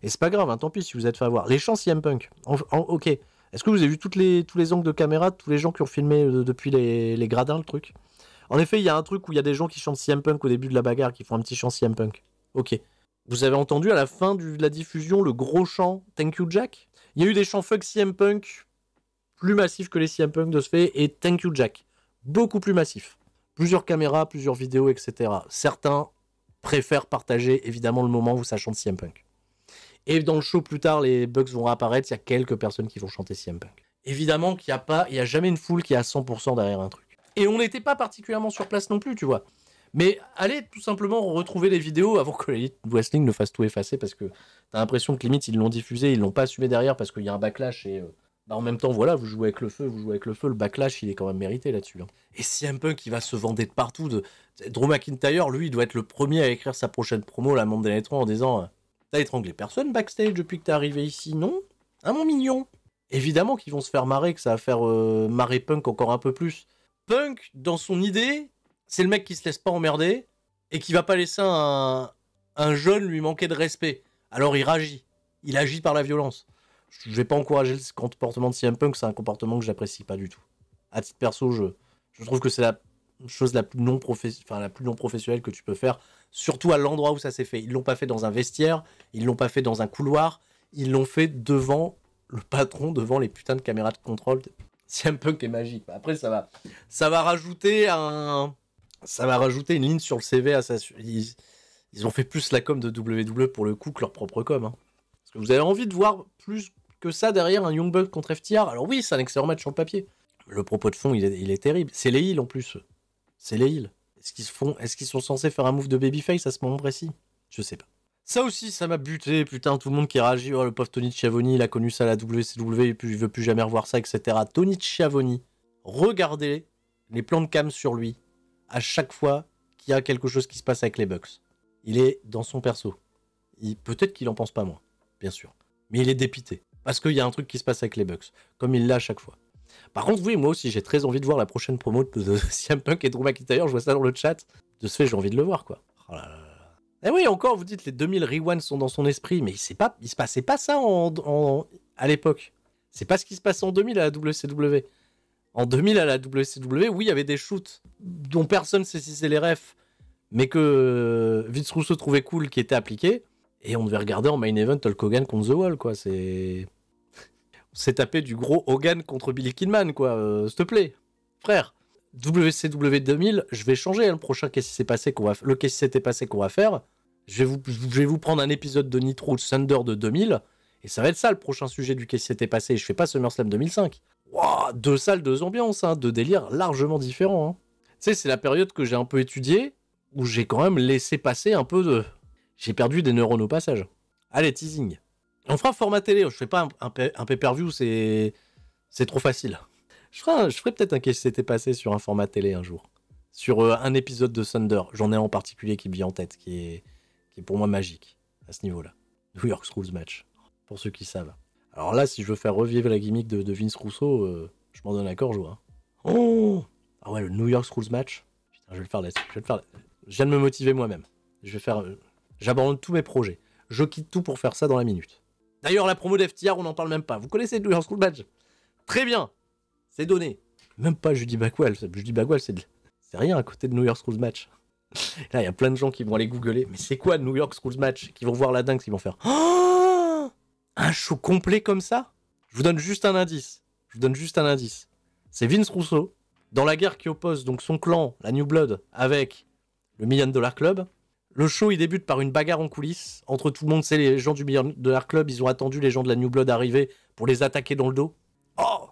Et c'est pas grave, hein, tant pis si vous êtes fait avoir. Les chances, Yampunk. Punk. ok. Est-ce que vous avez vu tous les angles de caméra, tous les gens qui ont filmé euh, depuis les, gradins le truc En effet, il y a un truc où il y a des gens qui chantent CM Punk au début de la bagarre, qui font un petit chant CM Punk. Ok. Vous avez entendu à la fin de la diffusion le gros chant Thank You Jack Il y a eu des chants Fuck CM Punk plus massifs que les CM Punk de ce fait et Thank You Jack beaucoup plus massifs. Plusieurs caméras, plusieurs vidéos, etc. Certains préfèrent partager évidemment le moment où ça chante CM Punk. Et dans le show plus tard, les Bugs vont réapparaître. Il y a quelques personnes qui vont chanter CM Punk. Évidemment qu'il n'y a pas, y a jamais une foule qui est à 100% derrière un truc. Et on n'était pas particulièrement sur place non plus, tu vois. Mais allez tout simplement retrouver les vidéos avant que l'élite wrestling ne fasse tout effacer parce que t'as l'impression que limite ils l'ont diffusé, ils l'ont pas assumé derrière parce qu'il y a un backlash et euh, bah, en même temps voilà vous jouez avec le feu, vous jouez avec le feu, le backlash il est quand même mérité là-dessus. Hein. Et si punk qui va se vendre de partout, de... Drew McIntyre lui il doit être le premier à écrire sa prochaine promo la des en disant euh, T'as étranglé personne backstage depuis que t'es arrivé ici, non Hein, mon mignon Évidemment qu'ils vont se faire marrer, que ça va faire euh, marrer Punk encore un peu plus. Punk, dans son idée, c'est le mec qui se laisse pas emmerder et qui va pas laisser un, jeune lui manquer de respect. Alors il agit. Il agit par la violence. Je vais pas encourager le comportement de CM Punk, c'est un comportement que j'apprécie pas du tout. À titre perso, je, je trouve que c'est la chose la plus non, enfin, la plus non professionnelle que tu peux faire, surtout à l'endroit où ça s'est fait. Ils l'ont pas fait dans un vestiaire, ils l'ont pas fait dans un couloir, ils l'ont fait devant le patron, devant les putains de caméras de contrôle. C'est un peu qui est magique. Après, ça va, ça va rajouter un, ça va rajouter une ligne sur le CV à sa. Ils, ont fait plus la com de WWE pour le coup que leur propre com. Hein. Parce que vous avez envie de voir plus que ça derrière un Young Buck contre FTR. Alors oui, c'est un excellent match sur papier. Le propos de fond, il est, terrible. C'est les îles en plus c'est les îles Est-ce qu'ils font, est-ce qu'ils sont censés faire un move de babyface à ce moment précis Je sais pas. Ça aussi, ça m'a buté, putain, tout le monde qui réagit, oh, le pauvre Tony Chiavoni, il a connu ça à la WCW, Il ne veut plus jamais revoir ça, etc. Tony Chiavoni, regardez les plans de cam sur lui, à chaque fois qu'il y a quelque chose qui se passe avec les Bucks. Il est dans son perso. Peut-être qu'il en pense pas moins, bien sûr. Mais il est dépité. Parce qu'il y a un truc qui se passe avec les Bucks, comme il l'a à chaque fois. Par contre, oui, moi aussi, j'ai très envie de voir la prochaine promo de CM Punk et Drew McIntyre. Je vois ça dans le chat. De ce fait, j'ai envie de le voir, quoi. Oh et eh oui, encore, vous dites les 2000 rewinds sont dans son esprit, mais il, pas, il se passait pas ça à l'époque. C'est pas ce qui se passe en 2000 à la WCW. En 2000 à la WCW, oui, il y avait des shoots dont personne sait si c'est les refs, mais que Vince Rousseau trouvait cool qui était appliqué. Et on devait regarder en main event Hulk Hogan contre The Wall, quoi. C'est. C'est tapé du gros Hogan contre Billy Kidman, quoi. Euh, s'il te plaît, frère. WCW 2000, je vais changer hein, le prochain qu'est-ce qui s'est passé qu'on va le qu'est-ce s'était passé qu'on va faire. Je vais, vous, je vais vous prendre un épisode de Nitro Thunder de 2000 et ça va être ça le prochain sujet du qu'est-ce qui s'était passé. Je fais pas SummerSlam 2005. Wow, deux salles, deux ambiances, hein, deux délires largement différents. Hein. Tu sais, c'est la période que j'ai un peu étudiée où j'ai quand même laissé passer un peu de. J'ai perdu des neurones au passage. Allez, teasing. On fera un format télé. Je fais pas un, un, pay-per-view, c'est c'est trop facile. Je ferai, je ferai peut-être un qu'est-ce passé sur un format télé un jour, sur euh, un épisode de Thunder. J'en ai un en particulier qui me vient en tête, qui est qui est pour moi magique à ce niveau-là. New York Rules match, pour ceux qui savent. Alors là, si je veux faire revivre la gimmick de, Vince Russo, euh, je m'en donne à corps je vois. Hein. Oh ah ouais, le New York Rules match. je vais le faire là. Je vais le faire. Je viens de me motiver moi-même. Je vais faire. Euh, j'abandonne tous mes projets. Je quitte tout pour faire ça dans la minute. D'ailleurs, la promo d'FTR, on n'en parle même pas. Vous connaissez New York School Badge Très bien, c'est donné. Même pas Judy Bagwell. Judy Bagwell, c'est rien à côté de New York School Match. Là, il y a plein de gens qui vont aller googler. Mais c'est quoi New York School Match Qui vont voir la dingue, qui vont faire. Ah un show complet comme ça Je vous donne juste un indice. Je vous donne juste un indice. C'est Vince Rousseau, dans la guerre qui oppose donc son clan, la New Blood, avec le Million Dollar Club. Le show, il débute par une bagarre en coulisses entre tout le monde. C'est les gens du Million Dollar Club, ils ont attendu les gens de la New Blood arriver pour les attaquer dans le dos. Oh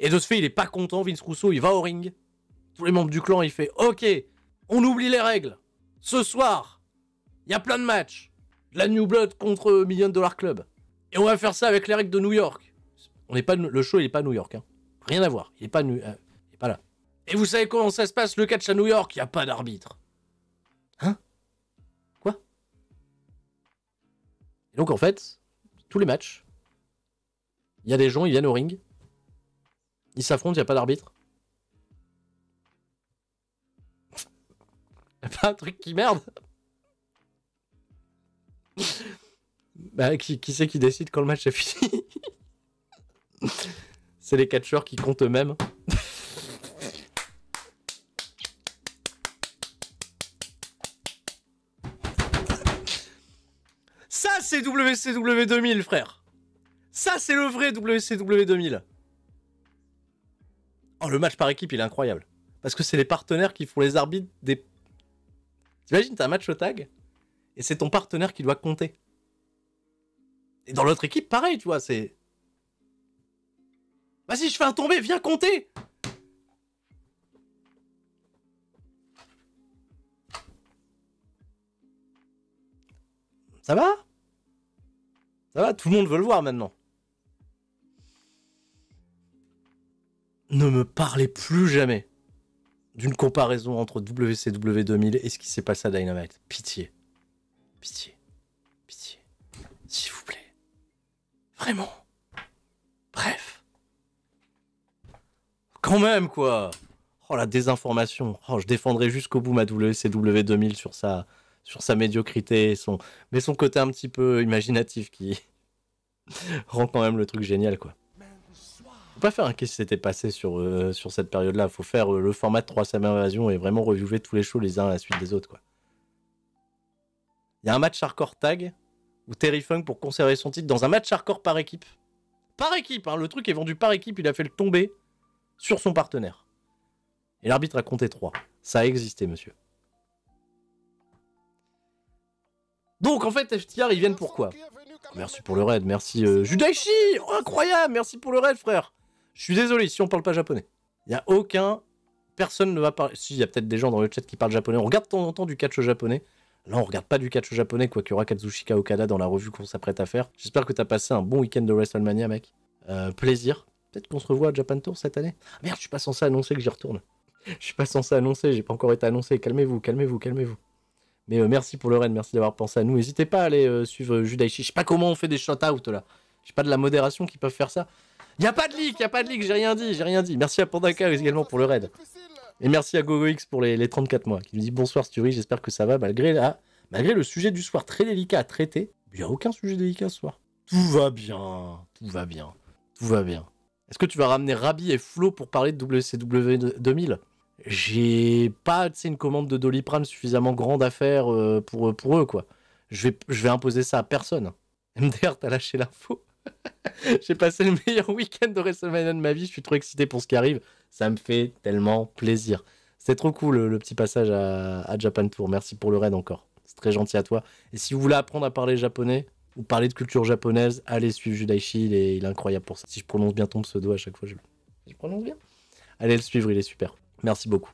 Et de ce fait, il est pas content, Vince Rousseau, il va au ring. Tous les membres du clan, il fait Ok, on oublie les règles. Ce soir, il y a plein de matchs. La New Blood contre Million Dollar Club. Et on va faire ça avec les règles de New York. On n'est pas le show, il n'est pas à New York. Hein. Rien à voir. Il n'est pas, euh, pas là. Et vous savez comment ça se passe le catch à New York Il n'y a pas d'arbitre. Hein donc en fait, tous les matchs, il y a des gens, ils viennent au ring, ils s'affrontent, il n'y a pas d'arbitre. a pas un truc qui merde Bah qui, qui c'est qui décide quand le match est fini C'est les catcheurs qui comptent eux-mêmes. c'est WCW 2000, frère. Ça, c'est le vrai WCW 2000. Oh, le match par équipe, il est incroyable. Parce que c'est les partenaires qui font les arbitres des. T'imagines, t'as un match au tag et c'est ton partenaire qui doit compter. Et dans l'autre équipe, pareil, tu vois, c'est. Vas-y, je fais un tombé, viens compter Ça va ça va, tout le monde veut le voir maintenant. Ne me parlez plus jamais d'une comparaison entre WCW 2000 et ce qui s'est passé à Dynamite. Pitié. Pitié. Pitié. S'il vous plaît. Vraiment. Bref. Quand même, quoi. Oh, la désinformation. Oh, je défendrai jusqu'au bout ma WCW 2000 sur sa, sur sa médiocrité, son... mais son côté un petit peu imaginatif qui rend quand même le truc génial, quoi. Faut pas faire un qu'est-ce qui s'était passé sur, euh, sur cette période-là. Faut faire euh, le format de semaines Invasion et vraiment reviewer tous les shows les uns à la suite des autres, quoi. Il y a un match hardcore tag où Terry Funk, pour conserver son titre, dans un match hardcore par équipe. Par équipe, hein, le truc est vendu par équipe, il a fait le tomber sur son partenaire. Et l'arbitre a compté 3. Ça a existé, monsieur. Donc en fait, FTR, ils viennent pourquoi Merci pour le raid, merci euh, Incroyable, merci pour le raid, frère Je suis désolé si on parle pas japonais. Il n'y a aucun... Personne ne va parler... Si, il y a peut-être des gens dans le chat qui parlent japonais. On regarde de temps en temps du catch japonais. Là, on regarde pas du catch japonais, quoique y aura Katsushika Okada dans la revue qu'on s'apprête à faire. J'espère que tu as passé un bon week-end de WrestleMania, mec. Euh, plaisir. Peut-être qu'on se revoit à Japan Tour cette année. Ah, merde, je suis pas censé annoncer que j'y retourne. Je suis pas censé annoncer, j'ai pas encore été annoncé. Calmez-vous, calmez-vous, calmez-vous. Mais euh, merci pour le raid, merci d'avoir pensé à nous. N'hésitez pas à aller euh, suivre Judaichi. Je sais pas comment on fait des shout outs là. J'ai pas de la modération qui peuvent faire ça. Il Y a pas de leak, y a pas de leak, j'ai rien dit, j'ai rien dit. Merci à Pandaka également pour le raid. Et merci à GogoX pour les, 34 mois, qui me dit bonsoir Sturie, j'espère que ça va, malgré, la, malgré le sujet du soir très délicat à traiter. Il n'y a aucun sujet délicat ce soir. Tout va bien, tout va bien, tout va bien. Est-ce que tu vas ramener Rabi et Flo pour parler de WCW 2000 j'ai pas une commande de Doliprane suffisamment grande à faire euh, pour, euh, pour eux, quoi. Je vais, je vais imposer ça à personne. MDR, t'as lâché l'info. j'ai passé le meilleur week-end de WrestleMania de ma vie. Je suis trop excité pour ce qui arrive. Ça me fait tellement plaisir. C'est trop cool le, petit passage à, à, Japan Tour. Merci pour le raid encore. C'est très gentil à toi. Et si vous voulez apprendre à parler japonais ou parler de culture japonaise, allez suivre Judaichi. Il est, il est incroyable pour ça. Si je prononce bien ton pseudo à chaque fois, je, je prononce bien. Allez le suivre, il est super. Merci beaucoup.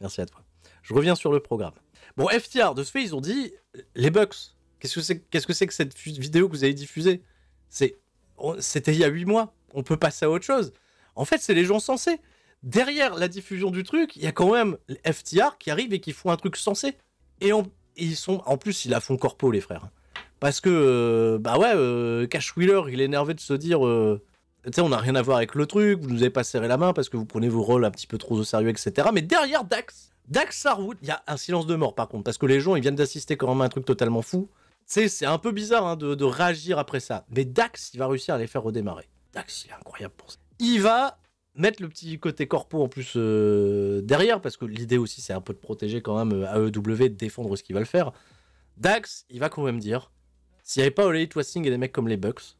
Merci à toi. Je reviens sur le programme. Bon, FTR, de ce fait, ils ont dit les Bucks. Qu'est-ce que c'est que, cette vidéo que vous avez diffusée C'était il y a huit mois. On peut passer à autre chose. En fait, c'est les gens sensés. Derrière la diffusion du truc, il y a quand même FTR qui arrive et qui font un truc sensé. Et, ils sont, en plus, ils la font corpo, les frères. Parce que, euh, bah ouais, euh, Cash Wheeler, il est énervé de se dire. Euh, on n'a rien à voir avec le truc, vous nous avez pas serré la main parce que vous prenez vos rôles un petit peu trop au sérieux, etc. Mais derrière Dax, Dax Harwood, il y a un silence de mort par contre, parce que les gens, ils viennent d'assister quand même à un truc totalement fou. Tu c'est un peu bizarre hein, de, de, réagir après ça. Mais Dax, il va réussir à les faire redémarrer. Dax, il est incroyable pour ça. Il va mettre le petit côté corpo en plus euh, derrière, parce que l'idée aussi, c'est un peu de protéger quand même euh, AEW, de défendre ce qu'il va le faire. Dax, il va quand même dire, s'il n'y avait pas Elite Twisting et des mecs comme les Bucks,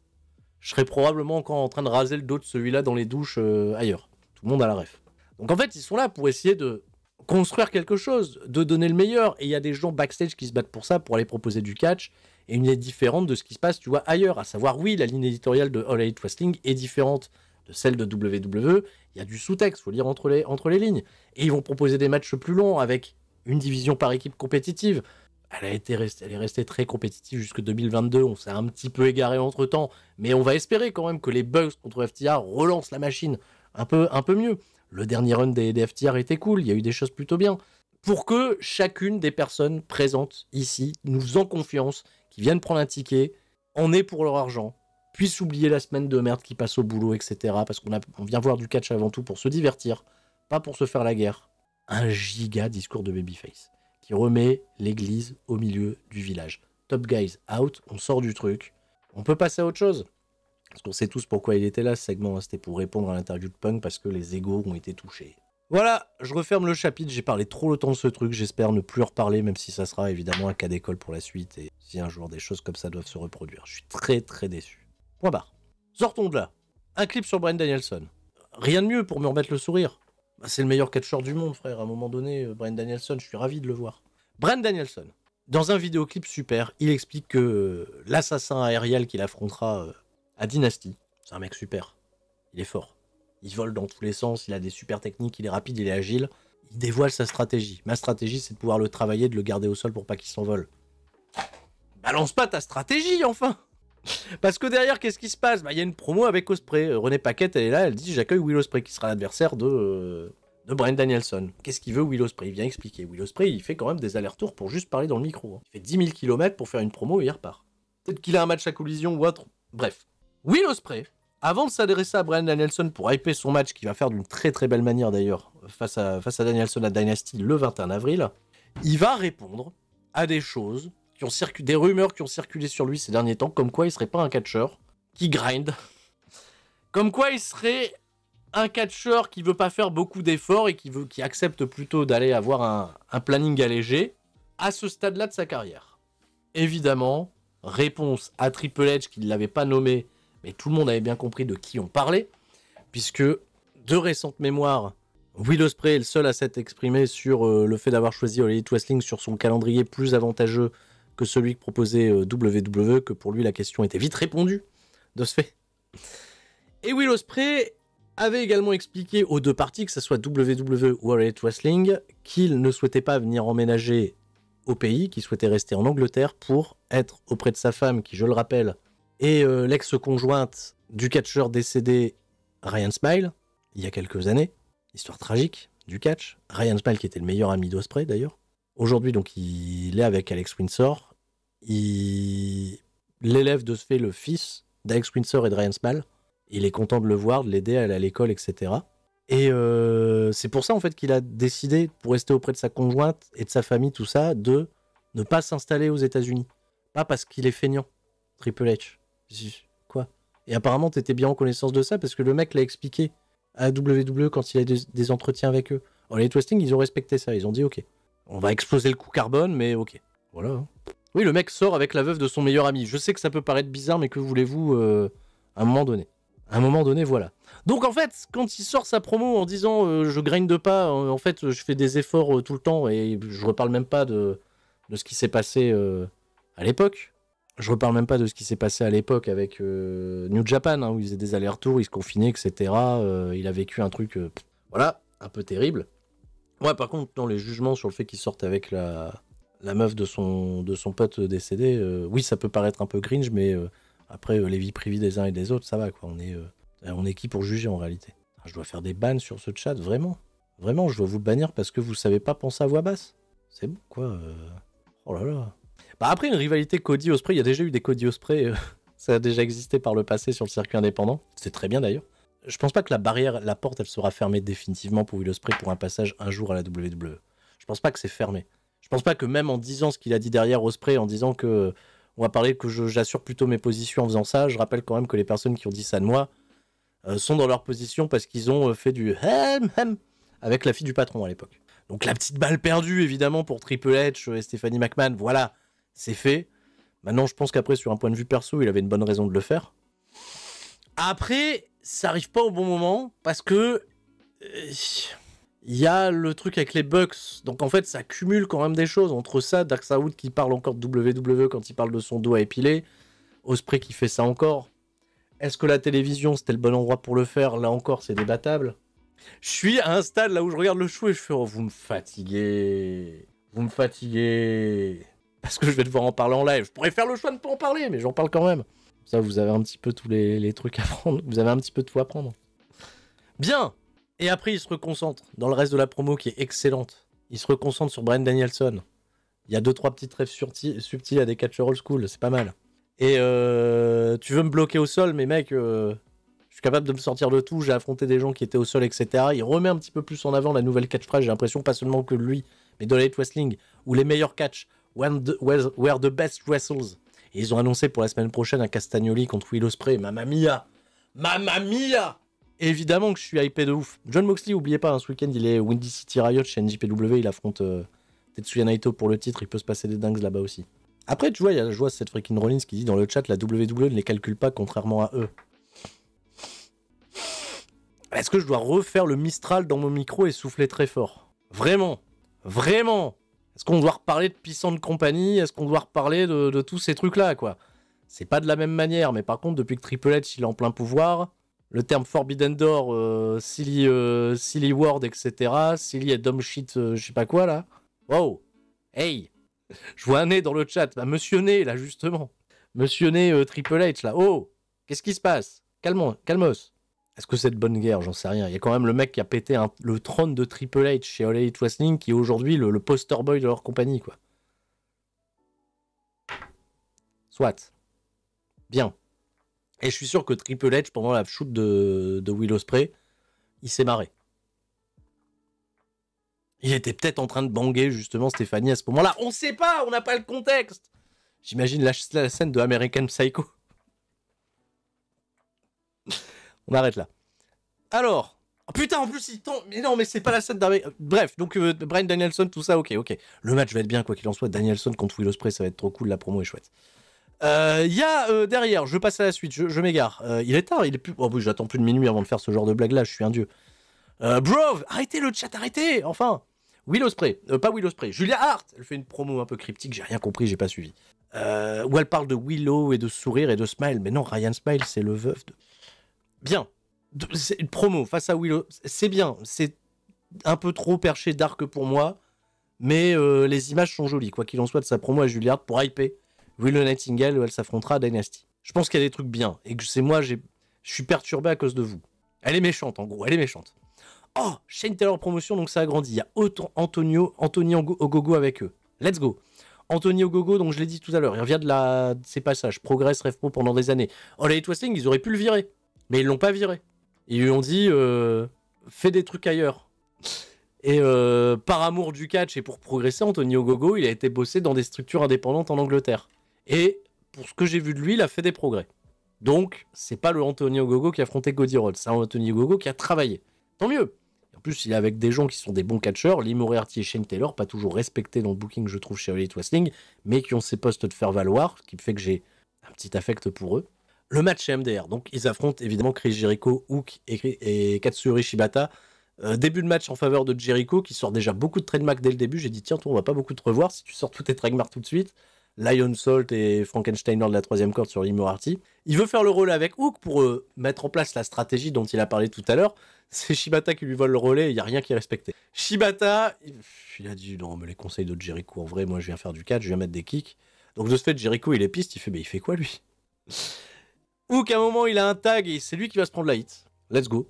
je serais probablement encore en train de raser le dos de celui-là dans les douches euh, ailleurs. Tout le monde a la ref. Donc en fait, ils sont là pour essayer de construire quelque chose, de donner le meilleur. Et il y a des gens backstage qui se battent pour ça, pour aller proposer du catch. Et une idée différente de ce qui se passe, tu vois, ailleurs. À savoir, oui, la ligne éditoriale de All Elite Wrestling est différente de celle de WWE. Il y a du sous-texte, faut lire entre les, entre les lignes. Et ils vont proposer des matchs plus longs avec une division par équipe compétitive. Elle, été elle est restée très compétitive jusque 2022. On s'est un petit peu égaré entre temps, mais on va espérer quand même que les bugs contre FTR relancent la machine un peu, un peu mieux. Le dernier run des, FTR était cool, il y a eu des choses plutôt bien. Pour que chacune des personnes présentes ici nous en confiance, qui viennent prendre un ticket, en aient pour leur argent, puissent oublier la semaine de merde qui passe au boulot, etc. Parce qu'on vient voir du catch avant tout pour se divertir, pas pour se faire la guerre. Un giga discours de Babyface remet l'église au milieu du village. Top Guys out, on sort du truc. On peut passer à autre chose. Parce qu'on sait tous pourquoi il était là, ce segment. Hein. C'était pour répondre à l'interview de Punk parce que les égaux ont été touchés. Voilà, je referme le chapitre. J'ai parlé trop longtemps de ce truc. J'espère ne plus reparler, même si ça sera évidemment un cas d'école pour la suite. Et si un jour des choses comme ça doivent se reproduire, je suis très très déçu. Point barre. Sortons de là. Un clip sur Brian Danielson. Rien de mieux pour me remettre le sourire. Bah, c'est le meilleur catcheur du monde, frère. À un moment donné, euh, Brian Danielson, je suis ravi de le voir. Brian Danielson, dans un vidéoclip super, il explique que euh, l'assassin aérien qu'il affrontera euh, à Dynasty, c'est un mec super. Il est fort. Il vole dans tous les sens, il a des super techniques, il est rapide, il est agile. Il dévoile sa stratégie. Ma stratégie, c'est de pouvoir le travailler, de le garder au sol pour pas qu'il s'envole. Balance pas ta stratégie, enfin parce que derrière, qu'est-ce qui se passe bah, Il y a une promo avec Osprey. Euh, René Paquette, elle est là, elle dit J'accueille Will Osprey, qui sera l'adversaire de, euh, de Brian Danielson. Qu'est-ce qu'il veut, Will Osprey Il vient expliquer. Will Osprey, il fait quand même des allers-retours pour juste parler dans le micro. Hein. Il fait 10 000 km pour faire une promo et il repart. Peut-être qu'il a un match à collision ou autre. Bref. Will Osprey, avant de s'adresser à Brian Danielson pour hyper son match, qu'il va faire d'une très très belle manière d'ailleurs, face à, face à Danielson à Dynasty le 21 avril, il va répondre à des choses des rumeurs qui ont circulé sur lui ces derniers temps, comme quoi il serait pas un catcheur qui grind, comme quoi il serait un catcheur qui veut pas faire beaucoup d'efforts et qui veut, qui accepte plutôt d'aller avoir un, planning allégé à ce stade-là de sa carrière. Évidemment, réponse à Triple H qui ne l'avait pas nommé, mais tout le monde avait bien compris de qui on parlait, puisque de récentes mémoires, Will Ospreay est le seul à s'être exprimé sur euh, le fait d'avoir choisi Hollywood Wrestling sur son calendrier plus avantageux celui que proposait euh, WWE, que pour lui la question était vite répondue de ce fait. Et Will Ospreay avait également expliqué aux deux parties, que ce soit WWE ou All Wrestling, qu'il ne souhaitait pas venir emménager au pays, qu'il souhaitait rester en Angleterre pour être auprès de sa femme, qui, je le rappelle, est euh, l'ex-conjointe du catcheur décédé Ryan Smile, il y a quelques années. Histoire tragique du catch. Ryan Smile, qui était le meilleur ami d'Osprey d'ailleurs. Aujourd'hui, donc, il est avec Alex Windsor, l'élève de ce fait, le fils d'Alex Windsor et de Ryan Small, il est content de le voir, de l'aider à aller à l'école, etc. Et euh, c'est pour ça en fait qu'il a décidé, pour rester auprès de sa conjointe et de sa famille, tout ça, de ne pas s'installer aux États-Unis. Pas parce qu'il est feignant, Triple H. Quoi Et apparemment, t'étais bien en connaissance de ça parce que le mec l'a expliqué à WWE quand il a des, entretiens avec eux. En les Twistings ils ont respecté ça. Ils ont dit, ok, on va exploser le coup carbone, mais ok. Voilà. Hein. Oui, le mec sort avec la veuve de son meilleur ami. Je sais que ça peut paraître bizarre, mais que voulez-vous euh, à un moment donné À un moment donné, voilà. Donc en fait, quand il sort sa promo en disant euh, je graine de pas, en fait, je fais des efforts euh, tout le temps et je reparle même pas de, ce qui s'est passé à l'époque. Je reparle même pas de ce qui s'est passé à l'époque avec New Japan, hein, où ils faisaient des allers-retours, ils se confinaient, etc. il a vécu un truc, voilà, un peu terrible. Ouais, par contre, dans les jugements sur le fait qu'il sorte avec la, la meuf de son, de son pote décédé, euh, oui, ça peut paraître un peu cringe, mais euh, après, euh, les vies privées des uns et des autres, ça va, quoi. On est, on est qui pour juger en réalité ah, Je dois faire des bannes sur ce chat, vraiment. Vraiment, je dois vous bannir parce que vous savez pas penser à voix basse. C'est bon, quoi. Oh là là. Bah après, une rivalité Cody-Osprey, il y a déjà eu des Cody-Osprey, ça a déjà existé par le passé sur le circuit indépendant. C'est très bien d'ailleurs. Je pense pas que la barrière, la porte, elle sera fermée définitivement pour Will Osprey pour un passage un jour à la WWE. Je pense pas que c'est fermé je pense pas que même en disant ce qu'il a dit derrière Osprey, en disant que on va parler que j'assure plutôt mes positions en faisant ça, je rappelle quand même que les personnes qui ont dit ça de moi euh, sont dans leur position parce qu'ils ont euh, fait du hem hem avec la fille du patron à l'époque. Donc la petite balle perdue évidemment pour Triple H et Stéphanie McMahon, voilà, c'est fait. Maintenant, je pense qu'après, sur un point de vue perso, il avait une bonne raison de le faire. Après, ça arrive pas au bon moment parce que. Euh, il y a le truc avec les Bucks. Donc en fait, ça cumule quand même des choses. Entre ça, Dark Saoud qui parle encore de WWE quand il parle de son dos à épiler. Osprey qui fait ça encore. Est-ce que la télévision, c'était le bon endroit pour le faire Là encore, c'est débattable. Je suis à un stade là où je regarde le chou et je fais oh, vous me fatiguez. Vous me fatiguez. Parce que je vais devoir en parler en live. Je pourrais faire le choix de ne pas en parler, mais j'en parle quand même. Ça, vous avez un petit peu tous les, les trucs à prendre. Vous avez un petit peu de tout à prendre. Bien et après, il se reconcentre dans le reste de la promo qui est excellente. Il se reconcentre sur Brian Danielson. Il y a deux, trois petites rêves subtils à des catchers old school, c'est pas mal. Et euh, tu veux me bloquer au sol, mais mec, euh, je suis capable de me sortir de tout, j'ai affronté des gens qui étaient au sol, etc. Il remet un petit peu plus en avant la nouvelle catchphrase, j'ai l'impression, pas seulement que lui, mais de Wrestling, où les meilleurs catchs were the best wrestles. Et ils ont annoncé pour la semaine prochaine un Castagnoli contre Will Ospreay. Mamma mia! Mamma mia! évidemment que je suis hypé de ouf. John Moxley, oubliez pas, un hein, ce week-end, il est Windy City Riot chez NJPW, il affronte euh, Tetsuya Naito pour le titre, il peut se passer des dingues là-bas aussi. Après, tu vois, il y a la joie, cette freaking Rollins qui dit dans le chat, la WWE ne les calcule pas contrairement à eux. Est-ce que je dois refaire le Mistral dans mon micro et souffler très fort Vraiment Vraiment Est-ce qu'on doit reparler de de Compagnie Est-ce qu'on doit reparler de, de tous ces trucs-là, quoi C'est pas de la même manière, mais par contre, depuis que Triple H, il est en plein pouvoir, le terme Forbidden Door, euh, silly, euh, silly, Word, etc. Silly et Dumb Shit, euh, je sais pas quoi là. Wow! Hey! Je vois un nez dans le chat. Bah, monsieur Nez, là, justement. Monsieur Nez Triple H, là. Oh! Qu'est-ce qui se passe? Calmons, calmos. Est-ce que c'est de bonne guerre J'en sais rien. Il y a quand même le mec qui a pété le trône de Triple H chez Ole H. Wrestling, qui est aujourd'hui le, poster boy de leur compagnie, quoi. Soit. Bien. Et je suis sûr que Triple H, pendant la shoot de, de Will Ospreay, il s'est marré. Il était peut-être en train de banger justement Stéphanie à ce moment-là. On ne sait pas, on n'a pas le contexte. J'imagine la, la, scène de American Psycho. on arrête là. Alors, ah, putain, en plus il tombe. Mais non, mais c'est pas la scène d'American. Bref, donc euh, Brian Danielson, tout ça, ok, ok. Le match va être bien quoi qu'il en soit. Danielson contre Will Ospreay, ça va être trop cool. La promo est chouette. Il euh, y a euh, derrière, je passe à la suite, je, m'égare. Euh, il est tard, il est plus. Oh, oui, j'attends plus de minuit avant de faire ce genre de blague là, je suis un dieu. bro, arrêtez le chat, arrêtez, enfin. Willow Spray, pas Willow Spray, Julia Hart, elle fait une promo un peu cryptique, j'ai rien compris, j'ai pas suivi. Euh, où elle parle de Willow et de sourire et de smile, mais non, Ryan Smile, c'est le veuf de. Bien, c'est une promo face à Willow, c'est bien, c'est un peu trop perché dark pour moi, mais les images sont jolies, quoi qu'il en soit de sa promo à Julia Hart pour hyper Willow Nightingale où elle s'affrontera à Dynasty. Je pense qu'il y a des trucs bien et que c'est moi, je suis perturbé à cause de vous. Elle est méchante en gros, elle est méchante. Oh, Shane Taylor promotion, donc ça a grandi. Il y a autant Antonio, Anthony Ogogo avec eux. Let's go. Antonio Ogogo, donc je l'ai dit tout à l'heure, il revient de, la... ses passages, progresse, rêve pro pendant des années. Oh, les Wrestling, ils auraient pu le virer, mais ils l'ont pas viré. Ils lui ont dit, euh, fais des trucs ailleurs. Et euh, par amour du catch et pour progresser, Antonio Ogogo, il a été bossé dans des structures indépendantes en Angleterre. Et pour ce que j'ai vu de lui, il a fait des progrès. Donc, c'est pas le Antonio Gogo qui a affronté Cody Rhodes, c'est Antonio Gogo qui a travaillé. Tant mieux. En plus, il est avec des gens qui sont des bons catcheurs, Lee Moriarty et Shane Taylor, pas toujours respectés dans le booking, je trouve, chez Elite Wrestling, mais qui ont ces postes de faire valoir, ce qui fait que j'ai un petit affect pour eux. Le match MDR, donc ils affrontent évidemment Chris Jericho, Hook et, Katsuri Shibata. Euh, début de match en faveur de Jericho, qui sort déjà beaucoup de trademark dès le début. J'ai dit, tiens, toi, on va pas beaucoup te revoir si tu sors tous tes trademarks tout de suite. Lion Salt et Frankensteiner de la troisième corde sur Limo Il veut faire le relais avec Hook pour euh, mettre en place la stratégie dont il a parlé tout à l'heure. C'est Shibata qui lui vole le relais, il n'y a rien qui est respecté. Shibata, il a dit non, mais les conseils de Jericho, en vrai, moi je viens faire du catch, je viens mettre des kicks. Donc de ce fait, Jericho, il est piste, il fait, mais il fait quoi lui Hook, à un moment, il a un tag et c'est lui qui va se prendre la hit. Let's go.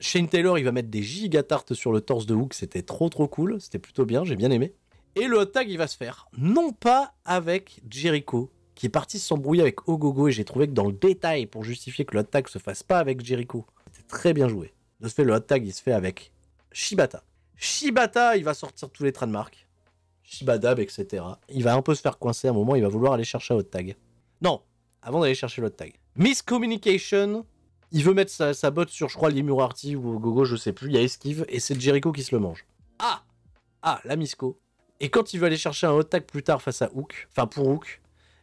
Shane Taylor, il va mettre des gigatartes sur le torse de Hook, c'était trop trop cool, c'était plutôt bien, j'ai bien aimé. Et le hot tag, il va se faire non pas avec Jericho, qui est parti s'embrouiller avec Ogogo, et j'ai trouvé que dans le détail, pour justifier que le hot tag se fasse pas avec Jericho, c'est très bien joué. De ce fait, le hot tag, il se fait avec Shibata. Shibata, il va sortir tous les trains de marque. Shibadab, etc. Il va un peu se faire coincer à un moment, il va vouloir aller chercher un hot tag. Non, avant d'aller chercher le hot tag. Miscommunication, il veut mettre sa, botte sur, je crois, Limurarty ou Ogogo, je sais plus, il y a esquive, et c'est Jericho qui se le mange. Ah Ah, la Misco. Et quand il veut aller chercher un hot tag plus tard face à Hook, enfin pour Hook,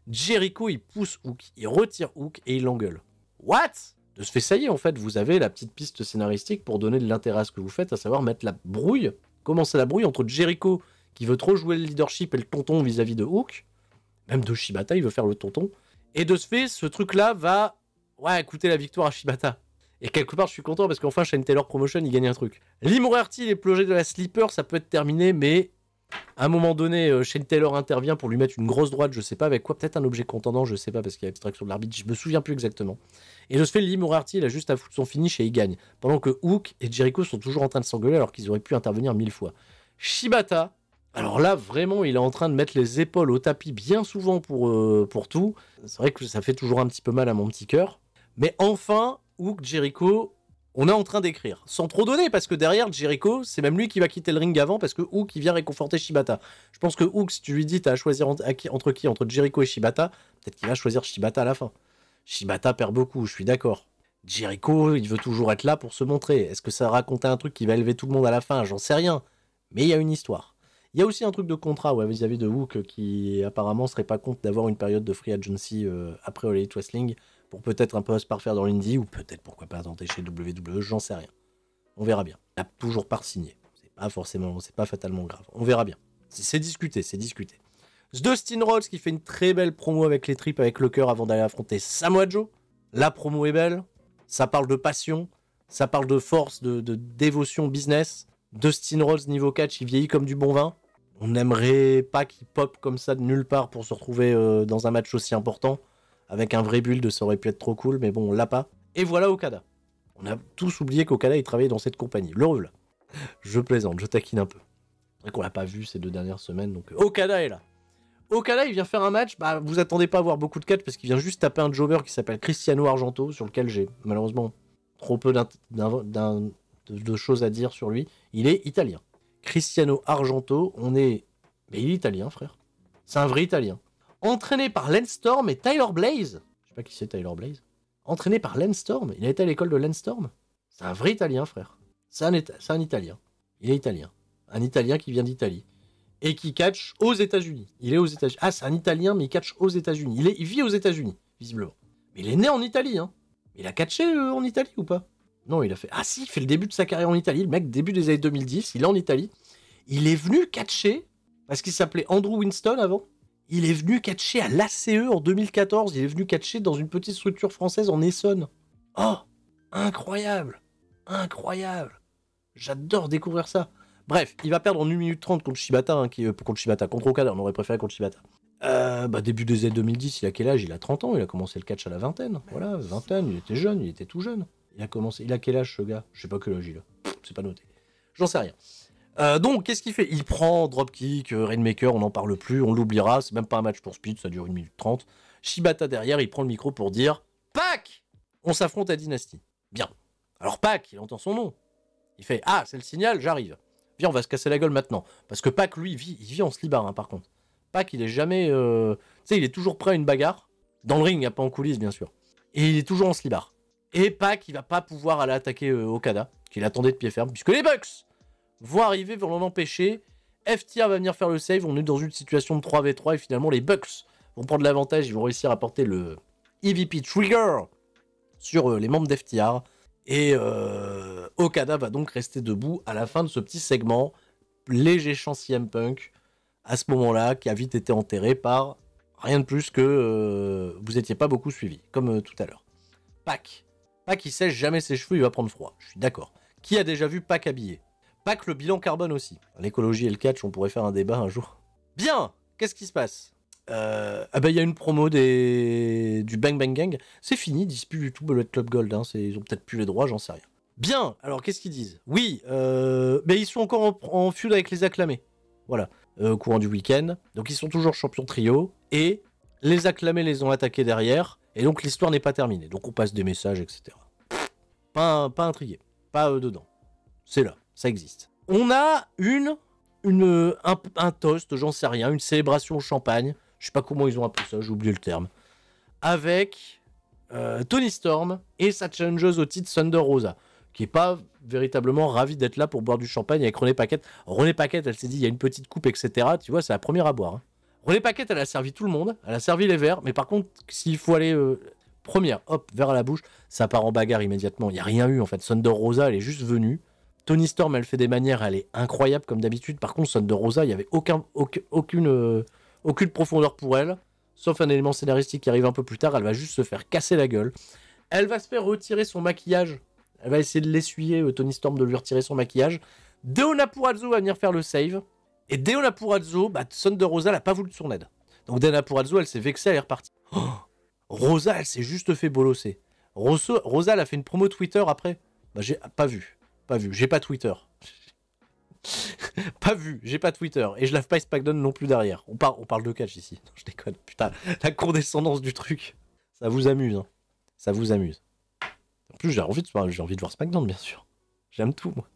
Jericho il pousse Hook, il retire Hook et il l'engueule. What De ce fait, ça y est, en fait, vous avez la petite piste scénaristique pour donner de l'intérêt à ce que vous faites, à savoir mettre la brouille, commencer la brouille entre Jericho qui veut trop jouer le leadership et le tonton vis-à-vis de Hook, même de Shibata, il veut faire le tonton. Et de ce fait, ce truc-là va ouais, coûter la victoire à Shibata. Et quelque part, je suis content parce qu'enfin, Shane Taylor Promotion, il gagne un truc. Lee Moriarty, les plongées de la Sleeper, ça peut être terminé, mais à un moment donné, euh, Shane Taylor intervient pour lui mettre une grosse droite, je sais pas avec quoi, peut-être un objet contendant, je sais pas parce qu'il y a abstraction de l'arbitre, je me souviens plus exactement. Et de ce fait, Lee il a juste à foutre son finish et il gagne. Pendant que Hook et Jericho sont toujours en train de s'engueuler alors qu'ils auraient pu intervenir mille fois. Shibata, alors là, vraiment, il est en train de mettre les épaules au tapis bien souvent pour, euh, pour tout. C'est vrai que ça fait toujours un petit peu mal à mon petit cœur. Mais enfin, Hook, Jericho, on est en train d'écrire, sans trop donner, parce que derrière Jericho, c'est même lui qui va quitter le ring avant, parce que Hook, qui vient réconforter Shibata. Je pense que Hook, si tu lui dis, t'as à choisir entre qui, entre Jericho et Shibata, peut-être qu'il va choisir Shibata à la fin. Shibata perd beaucoup, je suis d'accord. Jericho, il veut toujours être là pour se montrer. Est-ce que ça racontait un truc qui va élever tout le monde à la fin J'en sais rien. Mais il y a une histoire. Il y a aussi un truc de contrat ouais, vis-à-vis de Hook qui apparemment serait pas compte d'avoir une période de free agency euh, après All Elite Wrestling pour peut-être un peu se dans l'indie, ou peut-être pourquoi pas tenter chez WWE, j'en sais rien. On verra bien. Il n'a toujours pas signé. C'est pas forcément, c'est pas fatalement grave. On verra bien. C'est discuté, c'est discuté. Dustin Rhodes qui fait une très belle promo avec les tripes, avec le cœur avant d'aller affronter Samoa Joe. La promo est belle. Ça parle de passion, ça parle de force, de, dévotion business. Dustin Rhodes niveau catch, il vieillit comme du bon vin. On n'aimerait pas qu'il pop comme ça de nulle part pour se retrouver euh, dans un match aussi important. Avec un vrai build, ça aurait pu être trop cool, mais bon, on l'a pas. Et voilà Okada. On a tous oublié qu'Okada, il travaillait dans cette compagnie. Le là Je plaisante, je taquine un peu. C'est qu'on l'a pas vu ces deux dernières semaines, donc euh, Okada est là. Okada, il vient faire un match. Bah, vous attendez pas à voir beaucoup de catch parce qu'il vient juste taper un jobber qui s'appelle Cristiano Argento, sur lequel j'ai malheureusement trop peu de choses à dire sur lui. Il est italien. Cristiano Argento, on est. Mais il est italien, frère. C'est un vrai italien entraîné par Len Storm et Tyler Blaze. Je sais pas qui c'est Tyler Blaze. Entraîné par Len Storm. Il a été à l'école de Landstorm. Storm. C'est un vrai Italien, frère. C'est un, un, Italien. Il est Italien. Un Italien qui vient d'Italie. Et qui catch aux États-Unis. Il est aux États-Unis. Ah, c'est un Italien, mais il catch aux États-Unis. Il, vit aux États-Unis, visiblement. Mais il est né en Italie, hein. Il a catché euh, en Italie ou pas Non, il a fait. Ah, si, il fait le début de sa carrière en Italie. Le mec, début des années 2010, il est en Italie. Il est venu catcher parce qu'il s'appelait Andrew Winston avant. Il est venu catcher à l'ACE en 2014. Il est venu catcher dans une petite structure française en Essonne. Oh Incroyable Incroyable J'adore découvrir ça. Bref, il va perdre en 1 minute 30 contre Shibata, hein, euh, contre Shibata, contre Okada, on aurait préféré contre Shibata. Euh, bah, début des années 2010, il a quel âge Il a 30 ans, il a commencé le catch à la vingtaine. Voilà, vingtaine, il était jeune, il était tout jeune. Il a commencé. Il a quel âge ce gars Je sais pas quel âge il a. C'est pas noté. J'en sais rien. Euh, donc, qu'est-ce qu'il fait Il prend Dropkick, euh, Rainmaker, on n'en parle plus, on l'oubliera, c'est même pas un match pour Speed, ça dure 1 minute 30. Shibata derrière, il prend le micro pour dire Pac On s'affronte à Dynasty. Bien. Alors Pac, il entend son nom. Il fait Ah, c'est le signal, j'arrive. Viens, on va se casser la gueule maintenant. Parce que Pac, lui, vit, il vit en slibar, hein, par contre. Pac, il est jamais. Euh, tu sais, il est toujours prêt à une bagarre. Dans le ring, a pas en coulisses, bien sûr. Et il est toujours en slibar. Et Pac, il va pas pouvoir aller attaquer Okada, qu'il attendait de pied ferme, puisque les Bucks vont arriver, vont empêcher. FTR va venir faire le save. On est dans une situation de 3v3 et finalement les Bucks vont prendre l'avantage. Ils vont réussir à porter le EVP Trigger sur euh, les membres d'FTR. Et euh, Okada va donc rester debout à la fin de ce petit segment. Léger chant Punk à ce moment-là, qui a vite été enterré par rien de plus que euh, vous n'étiez pas beaucoup suivi, comme tout à l'heure. Pac. Pac, il sèche jamais ses cheveux, il va prendre froid. Je suis d'accord. Qui a déjà vu Pac habillé pas que le bilan carbone aussi. L'écologie et le catch, on pourrait faire un débat un jour. Bien Qu'est-ce qui se passe euh, ah bah il y a une promo des... du Bang Bang Gang. C'est fini, ils disent plus du tout le Club Gold. Hein, ils ont peut-être plus les droits, j'en sais rien. Bien, alors qu'est-ce qu'ils disent Oui, euh, mais ils sont encore en, feud avec les acclamés. Voilà, euh, au courant du week-end. Donc ils sont toujours champions trio. Et les acclamés les ont attaqués derrière. Et donc l'histoire n'est pas terminée. Donc on passe des messages, etc. Pas, pas intrigué. Pas dedans. C'est là ça existe. On a une, une un, toast, j'en sais rien, une célébration au champagne, je sais pas comment ils ont appelé ça, j'ai oublié le terme, avec euh, Tony Storm et sa challengeuse au titre Thunder Rosa, qui est pas véritablement ravie d'être là pour boire du champagne avec René Paquette. René Paquette, elle s'est dit, il y a une petite coupe, etc. Tu vois, c'est la première à boire. Hein. René Paquette, elle a servi tout le monde, elle a servi les verres, mais par contre, s'il faut aller euh, première, hop, verre à la bouche, ça part en bagarre immédiatement. Il n'y a rien eu en fait. Thunder Rosa, elle est juste venue, Tony Storm, elle fait des manières, elle est incroyable comme d'habitude. Par contre, Son de Rosa, il n'y avait aucun, aucune, euh, aucune profondeur pour elle. Sauf un élément scénaristique qui arrive un peu plus tard, elle va juste se faire casser la gueule. Elle va se faire retirer son maquillage. Elle va essayer de l'essuyer, euh, Tony Storm, de lui retirer son maquillage. Deona Purazzo va venir faire le save. Et Deona Purazzo, bah, Son de Rosa, elle n'a pas voulu de son aide. Donc Deona Purazzo, elle s'est vexée, elle est repartie. Oh Rosa, elle s'est juste fait bolosser. Rosa, Rosa, elle a fait une promo Twitter après. Bah, j'ai pas vu. Pas vu. J'ai pas Twitter. pas vu, j'ai pas Twitter et je lave pas Spagdon non plus derrière. On, parle de catch ici. Non, je déconne. Putain, la condescendance du truc. Ça vous amuse. Hein. Ça vous amuse. En plus, j'ai envie de, envie de voir SmackDown, bien sûr. J'aime tout, moi.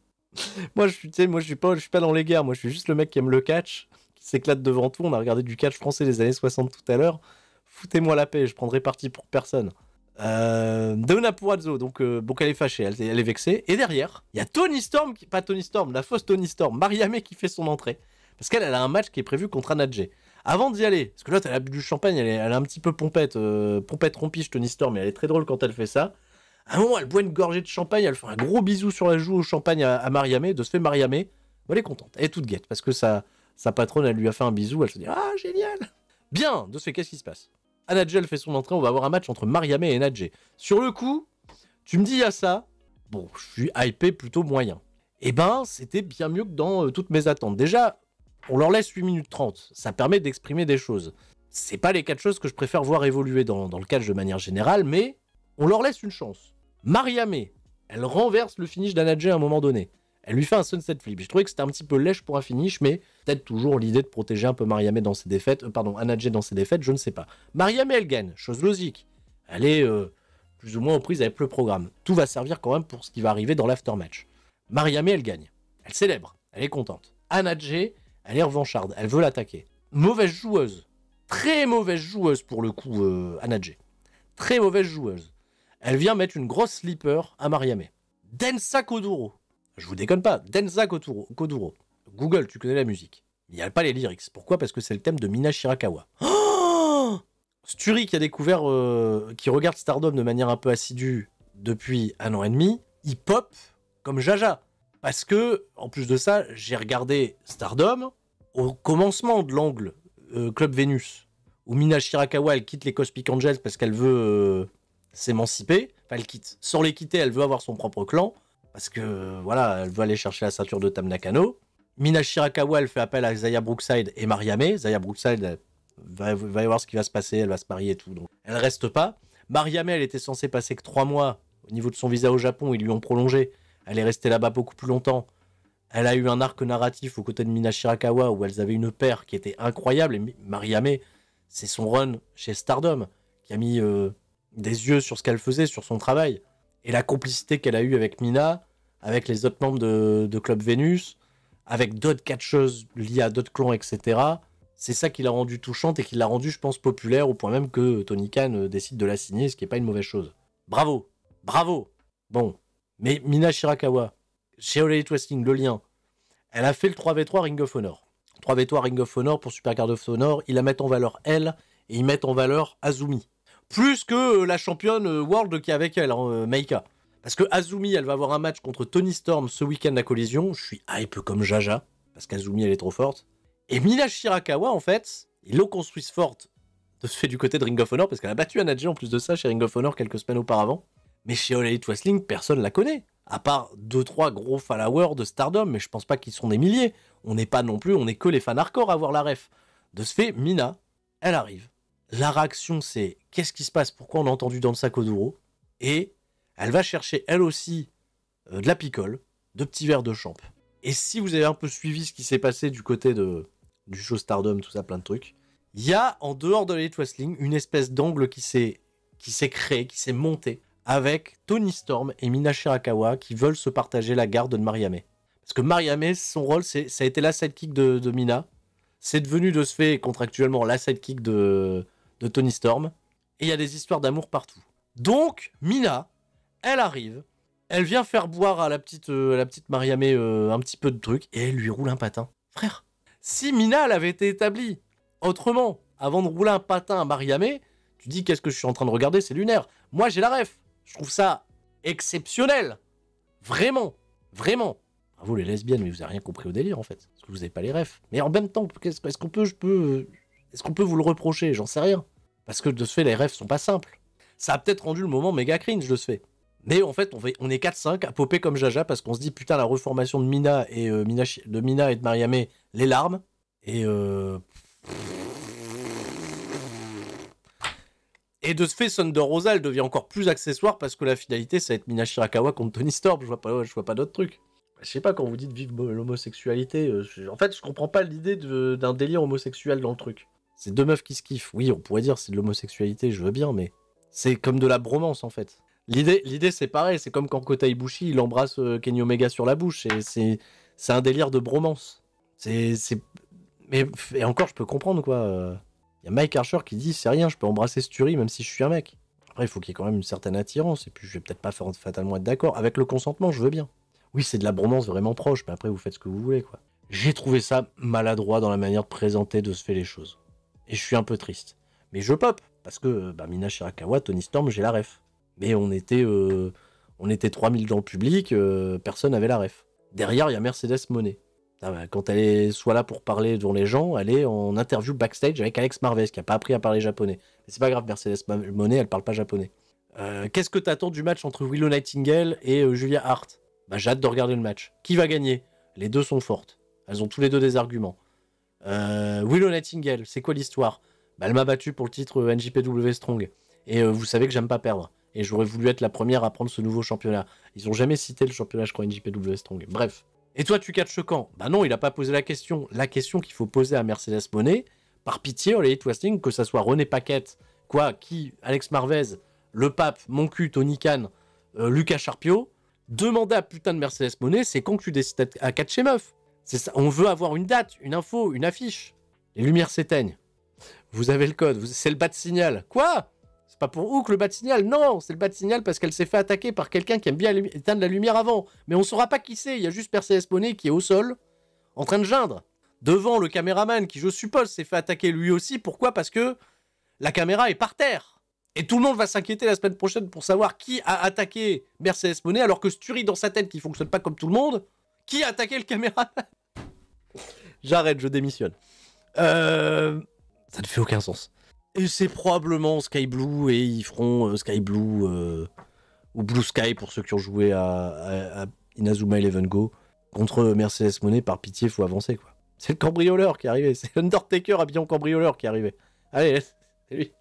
moi, je suis, moi, je suis pas, je suis pas dans les guerres. Moi, je suis juste le mec qui aime le catch, qui s'éclate devant tout. On a regardé du catch français des années 60 tout à l'heure. Foutez-moi la paix, je prendrai parti pour personne. Euh, Donna donc, euh, elle est fâchée, elle, est vexée. Et derrière, il y a Tony Storm, pas Tony Storm, la fausse Tony Storm, Mariamé qui fait son entrée. Parce qu'elle, elle a un match qui est prévu contre Anadje. Avant d'y aller, parce que l'autre, elle a bu du champagne, elle est, un petit peu pompette, euh, pompette rompiche Tony Storm, mais elle est très drôle quand elle fait ça. À un moment, elle boit une gorgée de champagne, elle fait un gros bisou sur la joue au champagne à, Mariamé, de se fait Mariamé. Elle est contente, elle est toute guette, parce que sa, sa patronne, elle lui a fait un bisou, elle se dit Ah, génial Bien De ce qu'est-ce qui se passe elle fait son entrée, on va avoir un match entre Mariamé et Nadjé. Sur le coup, tu me dis a ça, bon, je suis hypé plutôt moyen. Eh ben, c'était bien mieux que dans euh, toutes mes attentes. Déjà, on leur laisse 8 minutes 30, ça permet d'exprimer des choses. C'est pas les quatre choses que je préfère voir évoluer dans, le catch de manière générale, mais on leur laisse une chance. Mariamé, elle renverse le finish d'Anadje à un moment donné. Elle lui fait un sunset flip. Je trouvé que c'était un petit peu lèche pour un finish, mais peut-être toujours l'idée de protéger un peu Mariamé dans ses défaites, euh, pardon, Anadje dans ses défaites, je ne sais pas. Mariamé, elle gagne, chose logique. Elle est euh, plus ou moins en prise avec le programme. Tout va servir quand même pour ce qui va arriver dans l'aftermatch. Mariamé, elle gagne. Elle célèbre, elle est contente. Anadje, elle est revancharde, elle veut l'attaquer. Mauvaise joueuse, très mauvaise joueuse pour le coup, euh, Très mauvaise joueuse. Elle vient mettre une grosse slipper à Mariamé. Densa Koduro, je vous déconne pas. Denza Koduro. Google, tu connais la musique. Il n'y a pas les lyrics. Pourquoi Parce que c'est le thème de Mina Shirakawa. qui a découvert, euh, qui regarde Stardom de manière un peu assidue depuis un an et demi, il pop comme Jaja. Parce que, en plus de ça, j'ai regardé Stardom au commencement de l'angle euh, Club Vénus, où Mina Shirakawa, elle quitte les Cosmic Angels parce qu'elle veut euh, s'émanciper. Enfin, elle quitte. Sans les quitter, elle veut avoir son propre clan parce que voilà, elle veut aller chercher la ceinture de Tam Nakano. Mina Shirakawa, elle fait appel à Zaya Brookside et Mariame. Zaya Brookside elle, va, voir ce qui va se passer, elle va se marier et tout. Donc elle reste pas. Mariame, elle était censée passer que trois mois au niveau de son visa au Japon, ils lui ont prolongé. Elle est restée là-bas beaucoup plus longtemps. Elle a eu un arc narratif aux côtés de Mina Shirakawa où elles avaient une paire qui était incroyable. Et Mariame, c'est son run chez Stardom qui a mis euh, des yeux sur ce qu'elle faisait, sur son travail et la complicité qu'elle a eue avec Mina, avec les autres membres de, Club Vénus, avec d'autres catcheuses liées à d'autres clans, etc. C'est ça qui l'a rendue touchante et qui l'a rendue, je pense, populaire au point même que Tony Khan euh, décide de la signer, ce qui n'est pas une mauvaise chose. Bravo, bravo. Bon, mais Mina Shirakawa, chez All le lien, elle a fait le 3v3 Ring of Honor. 3v3 Ring of Honor pour Supercard of Honor, ils la mettent en valeur elle et ils mettent en valeur Azumi plus que euh, la championne euh, World qui est avec elle, Meika. Hein, euh, parce que Azumi, elle va avoir un match contre Tony Storm ce week-end à Collision. Je suis hype comme Jaja, parce qu'Azumi, elle est trop forte. Et Mina Shirakawa, en fait, ils l'ont construite forte de ce fait du côté de Ring of Honor, parce qu'elle a battu Anadji en plus de ça chez Ring of Honor quelques semaines auparavant. Mais chez All Elite Wrestling, personne la connaît. À part deux trois gros followers de Stardom, mais je pense pas qu'ils sont des milliers. On n'est pas non plus, on n'est que les fans hardcore à voir la ref. De ce fait, Mina, elle arrive. La réaction, c'est qu'est-ce qui se passe Pourquoi on a entendu dans le sac Oduro Et elle va chercher, elle aussi, euh, de la picole, de petits verres de champ. Et si vous avez un peu suivi ce qui s'est passé du côté de, du show Stardom, tout ça, plein de trucs, il y a, en dehors de l'Elite wrestling, une espèce d'angle qui s'est créé, qui s'est monté, avec Tony Storm et Mina Shirakawa qui veulent se partager la garde de Mariame. Parce que Mariame, son rôle, c'est, ça a été la sidekick de, de Mina. C'est devenu de ce fait contractuellement la sidekick de, de Tony Storm. Et il y a des histoires d'amour partout. Donc, Mina, elle arrive, elle vient faire boire à la petite, euh, la petite Mariamé euh, un petit peu de truc et elle lui roule un patin. Frère, si Mina, l'avait été établie autrement, avant de rouler un patin à Mariamé, tu dis qu'est-ce que je suis en train de regarder, c'est lunaire. Moi, j'ai la ref. Je trouve ça exceptionnel. Vraiment, vraiment. Vous, les lesbiennes, mais vous n'avez rien compris au délire en fait. Parce que vous n'avez pas les refs. Mais en même temps, est-ce qu'on peut, je peux. Euh, est-ce qu'on peut vous le reprocher J'en sais rien. Parce que de ce fait, les rêves sont pas simples. Ça a peut-être rendu le moment méga cringe de ce fait. Mais en fait, on, est 4-5 à popper comme Jaja parce qu'on se dit putain, la reformation de Mina et, euh, de, Mina et de Mariamé, les larmes. Et. Euh, et de ce fait, Thunder Rosa, elle devient encore plus accessoire parce que la finalité, ça va être Mina Shirakawa contre Tony Storm. Je vois pas, je vois pas d'autre truc. Je sais pas, quand vous dites vive l'homosexualité, euh, en fait, je comprends pas l'idée d'un délire homosexuel dans le truc. C'est deux meufs qui se kiffent. Oui, on pourrait dire c'est de l'homosexualité, je veux bien, mais c'est comme de la bromance en fait. L'idée, l'idée c'est pareil, c'est comme quand Kota Ibushi il embrasse euh, Kenny Omega sur la bouche, c'est, c'est un délire de bromance. C'est, Mais et encore, je peux comprendre quoi. Il euh. y a Mike Archer qui dit c'est rien, je peux embrasser Sturi même si je suis un mec. Après, il faut qu'il y ait quand même une certaine attirance, et puis je vais peut-être pas fatalement être d'accord. Avec le consentement, je veux bien. Oui, c'est de la bromance vraiment proche, mais après, vous faites ce que vous voulez quoi. J'ai trouvé ça maladroit dans la manière de présenter, de se faire les choses. Et je suis un peu triste. Mais je pop, parce que euh, bah, Mina Shirakawa, Tony Storm, j'ai la ref. Mais on était, euh, on était 3000 dans le public, euh, personne n'avait la ref. Derrière, il y a Mercedes Monet. Ah bah, quand elle est soit là pour parler devant les gens, elle est en interview backstage avec Alex Marvez, qui n'a pas appris à parler japonais. Mais c'est pas grave, Mercedes Monet, elle parle pas japonais. Qu'est-ce que t'attends du match entre Willow Nightingale et Julia Hart bah, J'ai hâte de regarder le match. Qui va gagner Les deux sont fortes. Elles ont tous les deux des arguments. Euh, Willow Nightingale, c'est quoi l'histoire bah, Elle m'a battu pour le titre NJPW Strong. Et euh, vous savez que j'aime pas perdre. Et j'aurais voulu être la première à prendre ce nouveau championnat. Ils ont jamais cité le championnat, je crois, NJPW Strong. Bref. Et toi, tu catches quand Bah non, il a pas posé la question. La question qu'il faut poser à Mercedes Monet, par pitié, All Elite que ça soit René Paquette, quoi, qui, Alex Marvez, le pape, mon cul, Tony Khan, euh, Lucas Charpio, demandez à putain de Mercedes Monet, c'est quand que tu décides à catcher meuf on veut avoir une date, une info, une affiche. Les lumières s'éteignent. Vous avez le code, c'est le bas de signal. Quoi C'est pas pour Hook le bas de signal Non, c'est le bas de signal parce qu'elle s'est fait attaquer par quelqu'un qui aime bien éteindre la lumière avant. Mais on saura pas qui c'est, il y a juste Mercedes Monet qui est au sol, en train de geindre. Devant le caméraman qui, je suppose, s'est fait attaquer lui aussi. Pourquoi Parce que la caméra est par terre. Et tout le monde va s'inquiéter la semaine prochaine pour savoir qui a attaqué Mercedes Monet, alors que Sturie dans sa tête qui fonctionne pas comme tout le monde, qui a attaqué le caméra J'arrête, je démissionne. Euh, ça ne fait aucun sens. Et c'est probablement Sky Blue et ils feront euh, Sky Blue euh, ou Blue Sky pour ceux qui ont joué à, Inazuma Eleven Go contre Mercedes Monet. Par pitié, faut avancer quoi. C'est le cambrioleur qui est arrivé, c'est Undertaker habillé en cambrioleur qui est arrivé. Allez, c'est lui.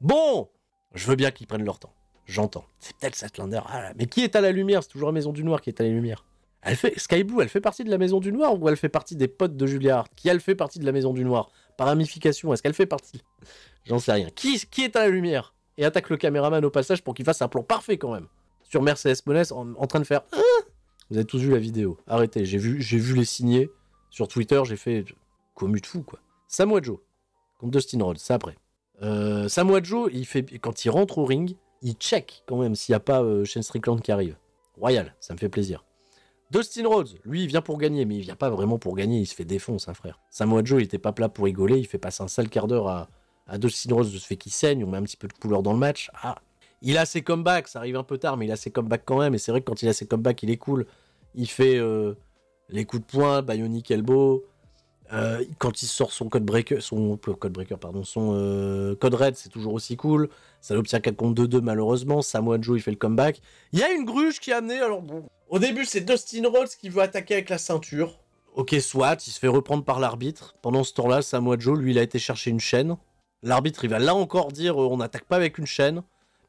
Bon, je veux bien qu'ils prennent leur temps. J'entends. C'est peut-être Satlander. Ah, mais qui est à la lumière C'est toujours la maison du noir qui est à la lumière. Elle fait, Sky elle fait partie de la Maison du Noir ou elle fait partie des potes de Julia Hart Qui elle fait partie de la Maison du Noir Par ramification, est-ce qu'elle fait partie J'en sais rien. Qui, qui est à la lumière Et attaque le caméraman au passage pour qu'il fasse un plan parfait quand même. Sur Mercedes Monès en, train de faire. Hein? Vous avez tous vu la vidéo. Arrêtez, j'ai vu, j'ai vu les signés. Sur Twitter, j'ai fait. Commu de fou quoi. Samoa Joe, contre Dustin Rhodes, c'est après. Euh, Samoa Joe, il fait, quand il rentre au ring, il check quand même s'il n'y a pas euh, Shane Strickland qui arrive. Royal, ça me fait plaisir. Dustin Rhodes, lui, il vient pour gagner, mais il vient pas vraiment pour gagner, il se fait défoncer, hein, frère. Samoa Joe, il était pas plat pour rigoler, il fait passer un sale quart d'heure à, Dustin Rhodes de ce fait qu'il saigne, on met un petit peu de couleur dans le match. Ah, il a ses comebacks, ça arrive un peu tard, mais il a ses comebacks quand même, et c'est vrai que quand il a ses comebacks, il est cool. Il fait euh, les coups de poing, Bayonic Elbow. Euh, quand il sort son code breaker, son euh, code breaker, pardon, son code red, c'est toujours aussi cool. Ça l'obtient qu'à compte 2-2 malheureusement. Samoa Joe, il fait le comeback. Il y a une gruge qui a amené, alors bon, au début, c'est Dustin Rhodes qui veut attaquer avec la ceinture. Ok, soit, il se fait reprendre par l'arbitre. Pendant ce temps-là, Samoa Joe, lui, il a été chercher une chaîne. L'arbitre, il va là encore dire euh, on n'attaque pas avec une chaîne.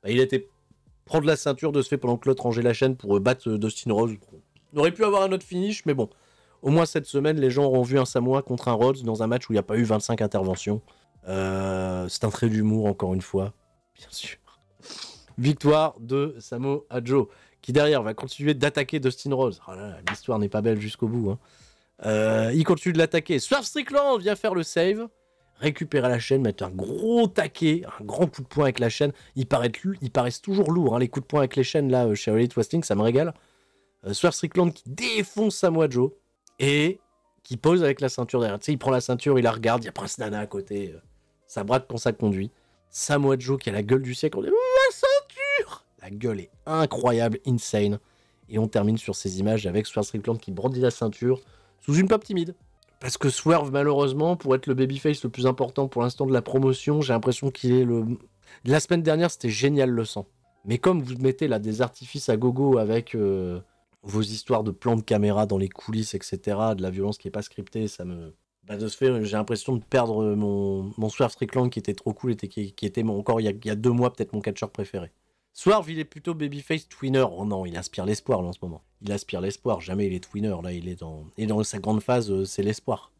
Bah, il a été prendre la ceinture de ce fait pendant que l'autre rangeait la chaîne pour euh, battre euh, Dustin Rhodes. Il aurait pu avoir un autre finish, mais bon. Au moins cette semaine, les gens auront vu un Samoa contre un Rhodes dans un match où il n'y a pas eu 25 interventions. c'est un trait d'humour, encore une fois, bien sûr. Victoire de Samoa Joe qui derrière va continuer d'attaquer Dustin Rose. Oh l'histoire n'est pas belle jusqu'au bout. Hein. Euh, il continue de l'attaquer. Swerve Strickland vient faire le save, récupérer la chaîne, mettre un gros taquet, un grand coup de poing avec la chaîne. Ils paraissent, toujours lourd. Hein, les coups de poing avec les chaînes là euh, chez Elite Wrestling, ça me régale. Euh, Swerve Strickland qui défonce Samoa Joe et qui pose avec la ceinture derrière. Tu sais, il prend la ceinture, il la regarde, il y a Prince Nana à côté. ça brade quand ça conduit. Samoa Joe qui a la gueule du siècle. On dit la gueule est incroyable, insane. Et on termine sur ces images avec Swerve Strickland qui brandit la ceinture sous une pop timide. Parce que Swerve, malheureusement, pour être le babyface le plus important pour l'instant de la promotion, j'ai l'impression qu'il est le. La semaine dernière, c'était génial le sang. Mais comme vous mettez là des artifices à gogo avec euh, vos histoires de plans de caméra dans les coulisses, etc., de la violence qui n'est pas scriptée, ça me. Bah, de ce fait, j'ai l'impression de perdre mon, mon Swerve Strickland qui était trop cool et qui, était encore il y, a, il y a deux mois peut-être mon catcheur préféré. Swerve, il est plutôt babyface twinner. Oh non, il inspire l'espoir là en ce moment. Il aspire l'espoir, jamais il est twinner. Là, il est dans, et dans sa grande phase, euh, c'est l'espoir.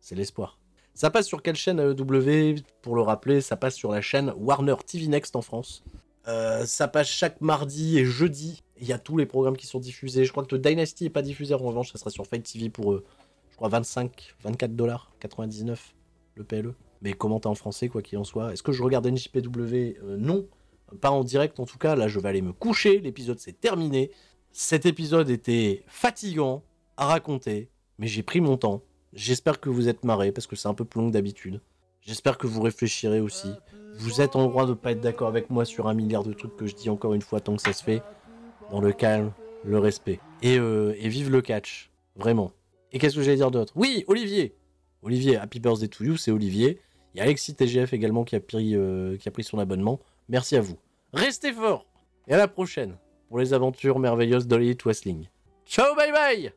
C'est l'espoir. Ça passe sur quelle chaîne euh, W Pour le rappeler, ça passe sur la chaîne Warner TV Next en France. Euh, ça passe chaque mardi et jeudi. Il y a tous les programmes qui sont diffusés. Je crois que Dynasty n'est pas diffusé en revanche, ça sera sur Fight TV pour, je crois, 25, 24 dollars, 99 le PLE. Mais comment en français, quoi qu'il en soit Est-ce que je regarde NJPW Non pas en direct en tout cas. Là, je vais aller me coucher. L'épisode c'est terminé. Cet épisode était fatigant à raconter, mais j'ai pris mon temps. J'espère que vous êtes marrés parce que c'est un peu plus long que d'habitude. J'espère que vous réfléchirez aussi. Vous êtes en droit de ne pas être d'accord avec moi sur un milliard de trucs que je dis encore une fois tant que ça se fait. Dans le calme, le respect. Et, euh, vive le catch. Vraiment. Et qu'est-ce que j'allais dire d'autre Oui, Olivier Olivier, Happy Birthday to You, c'est Olivier. Il y a Alexis TGF également qui a euh, qui a pris son abonnement. Merci à vous. Restez forts et à la prochaine pour les aventures merveilleuses d'Hollywood Wrestling. Ciao, bye bye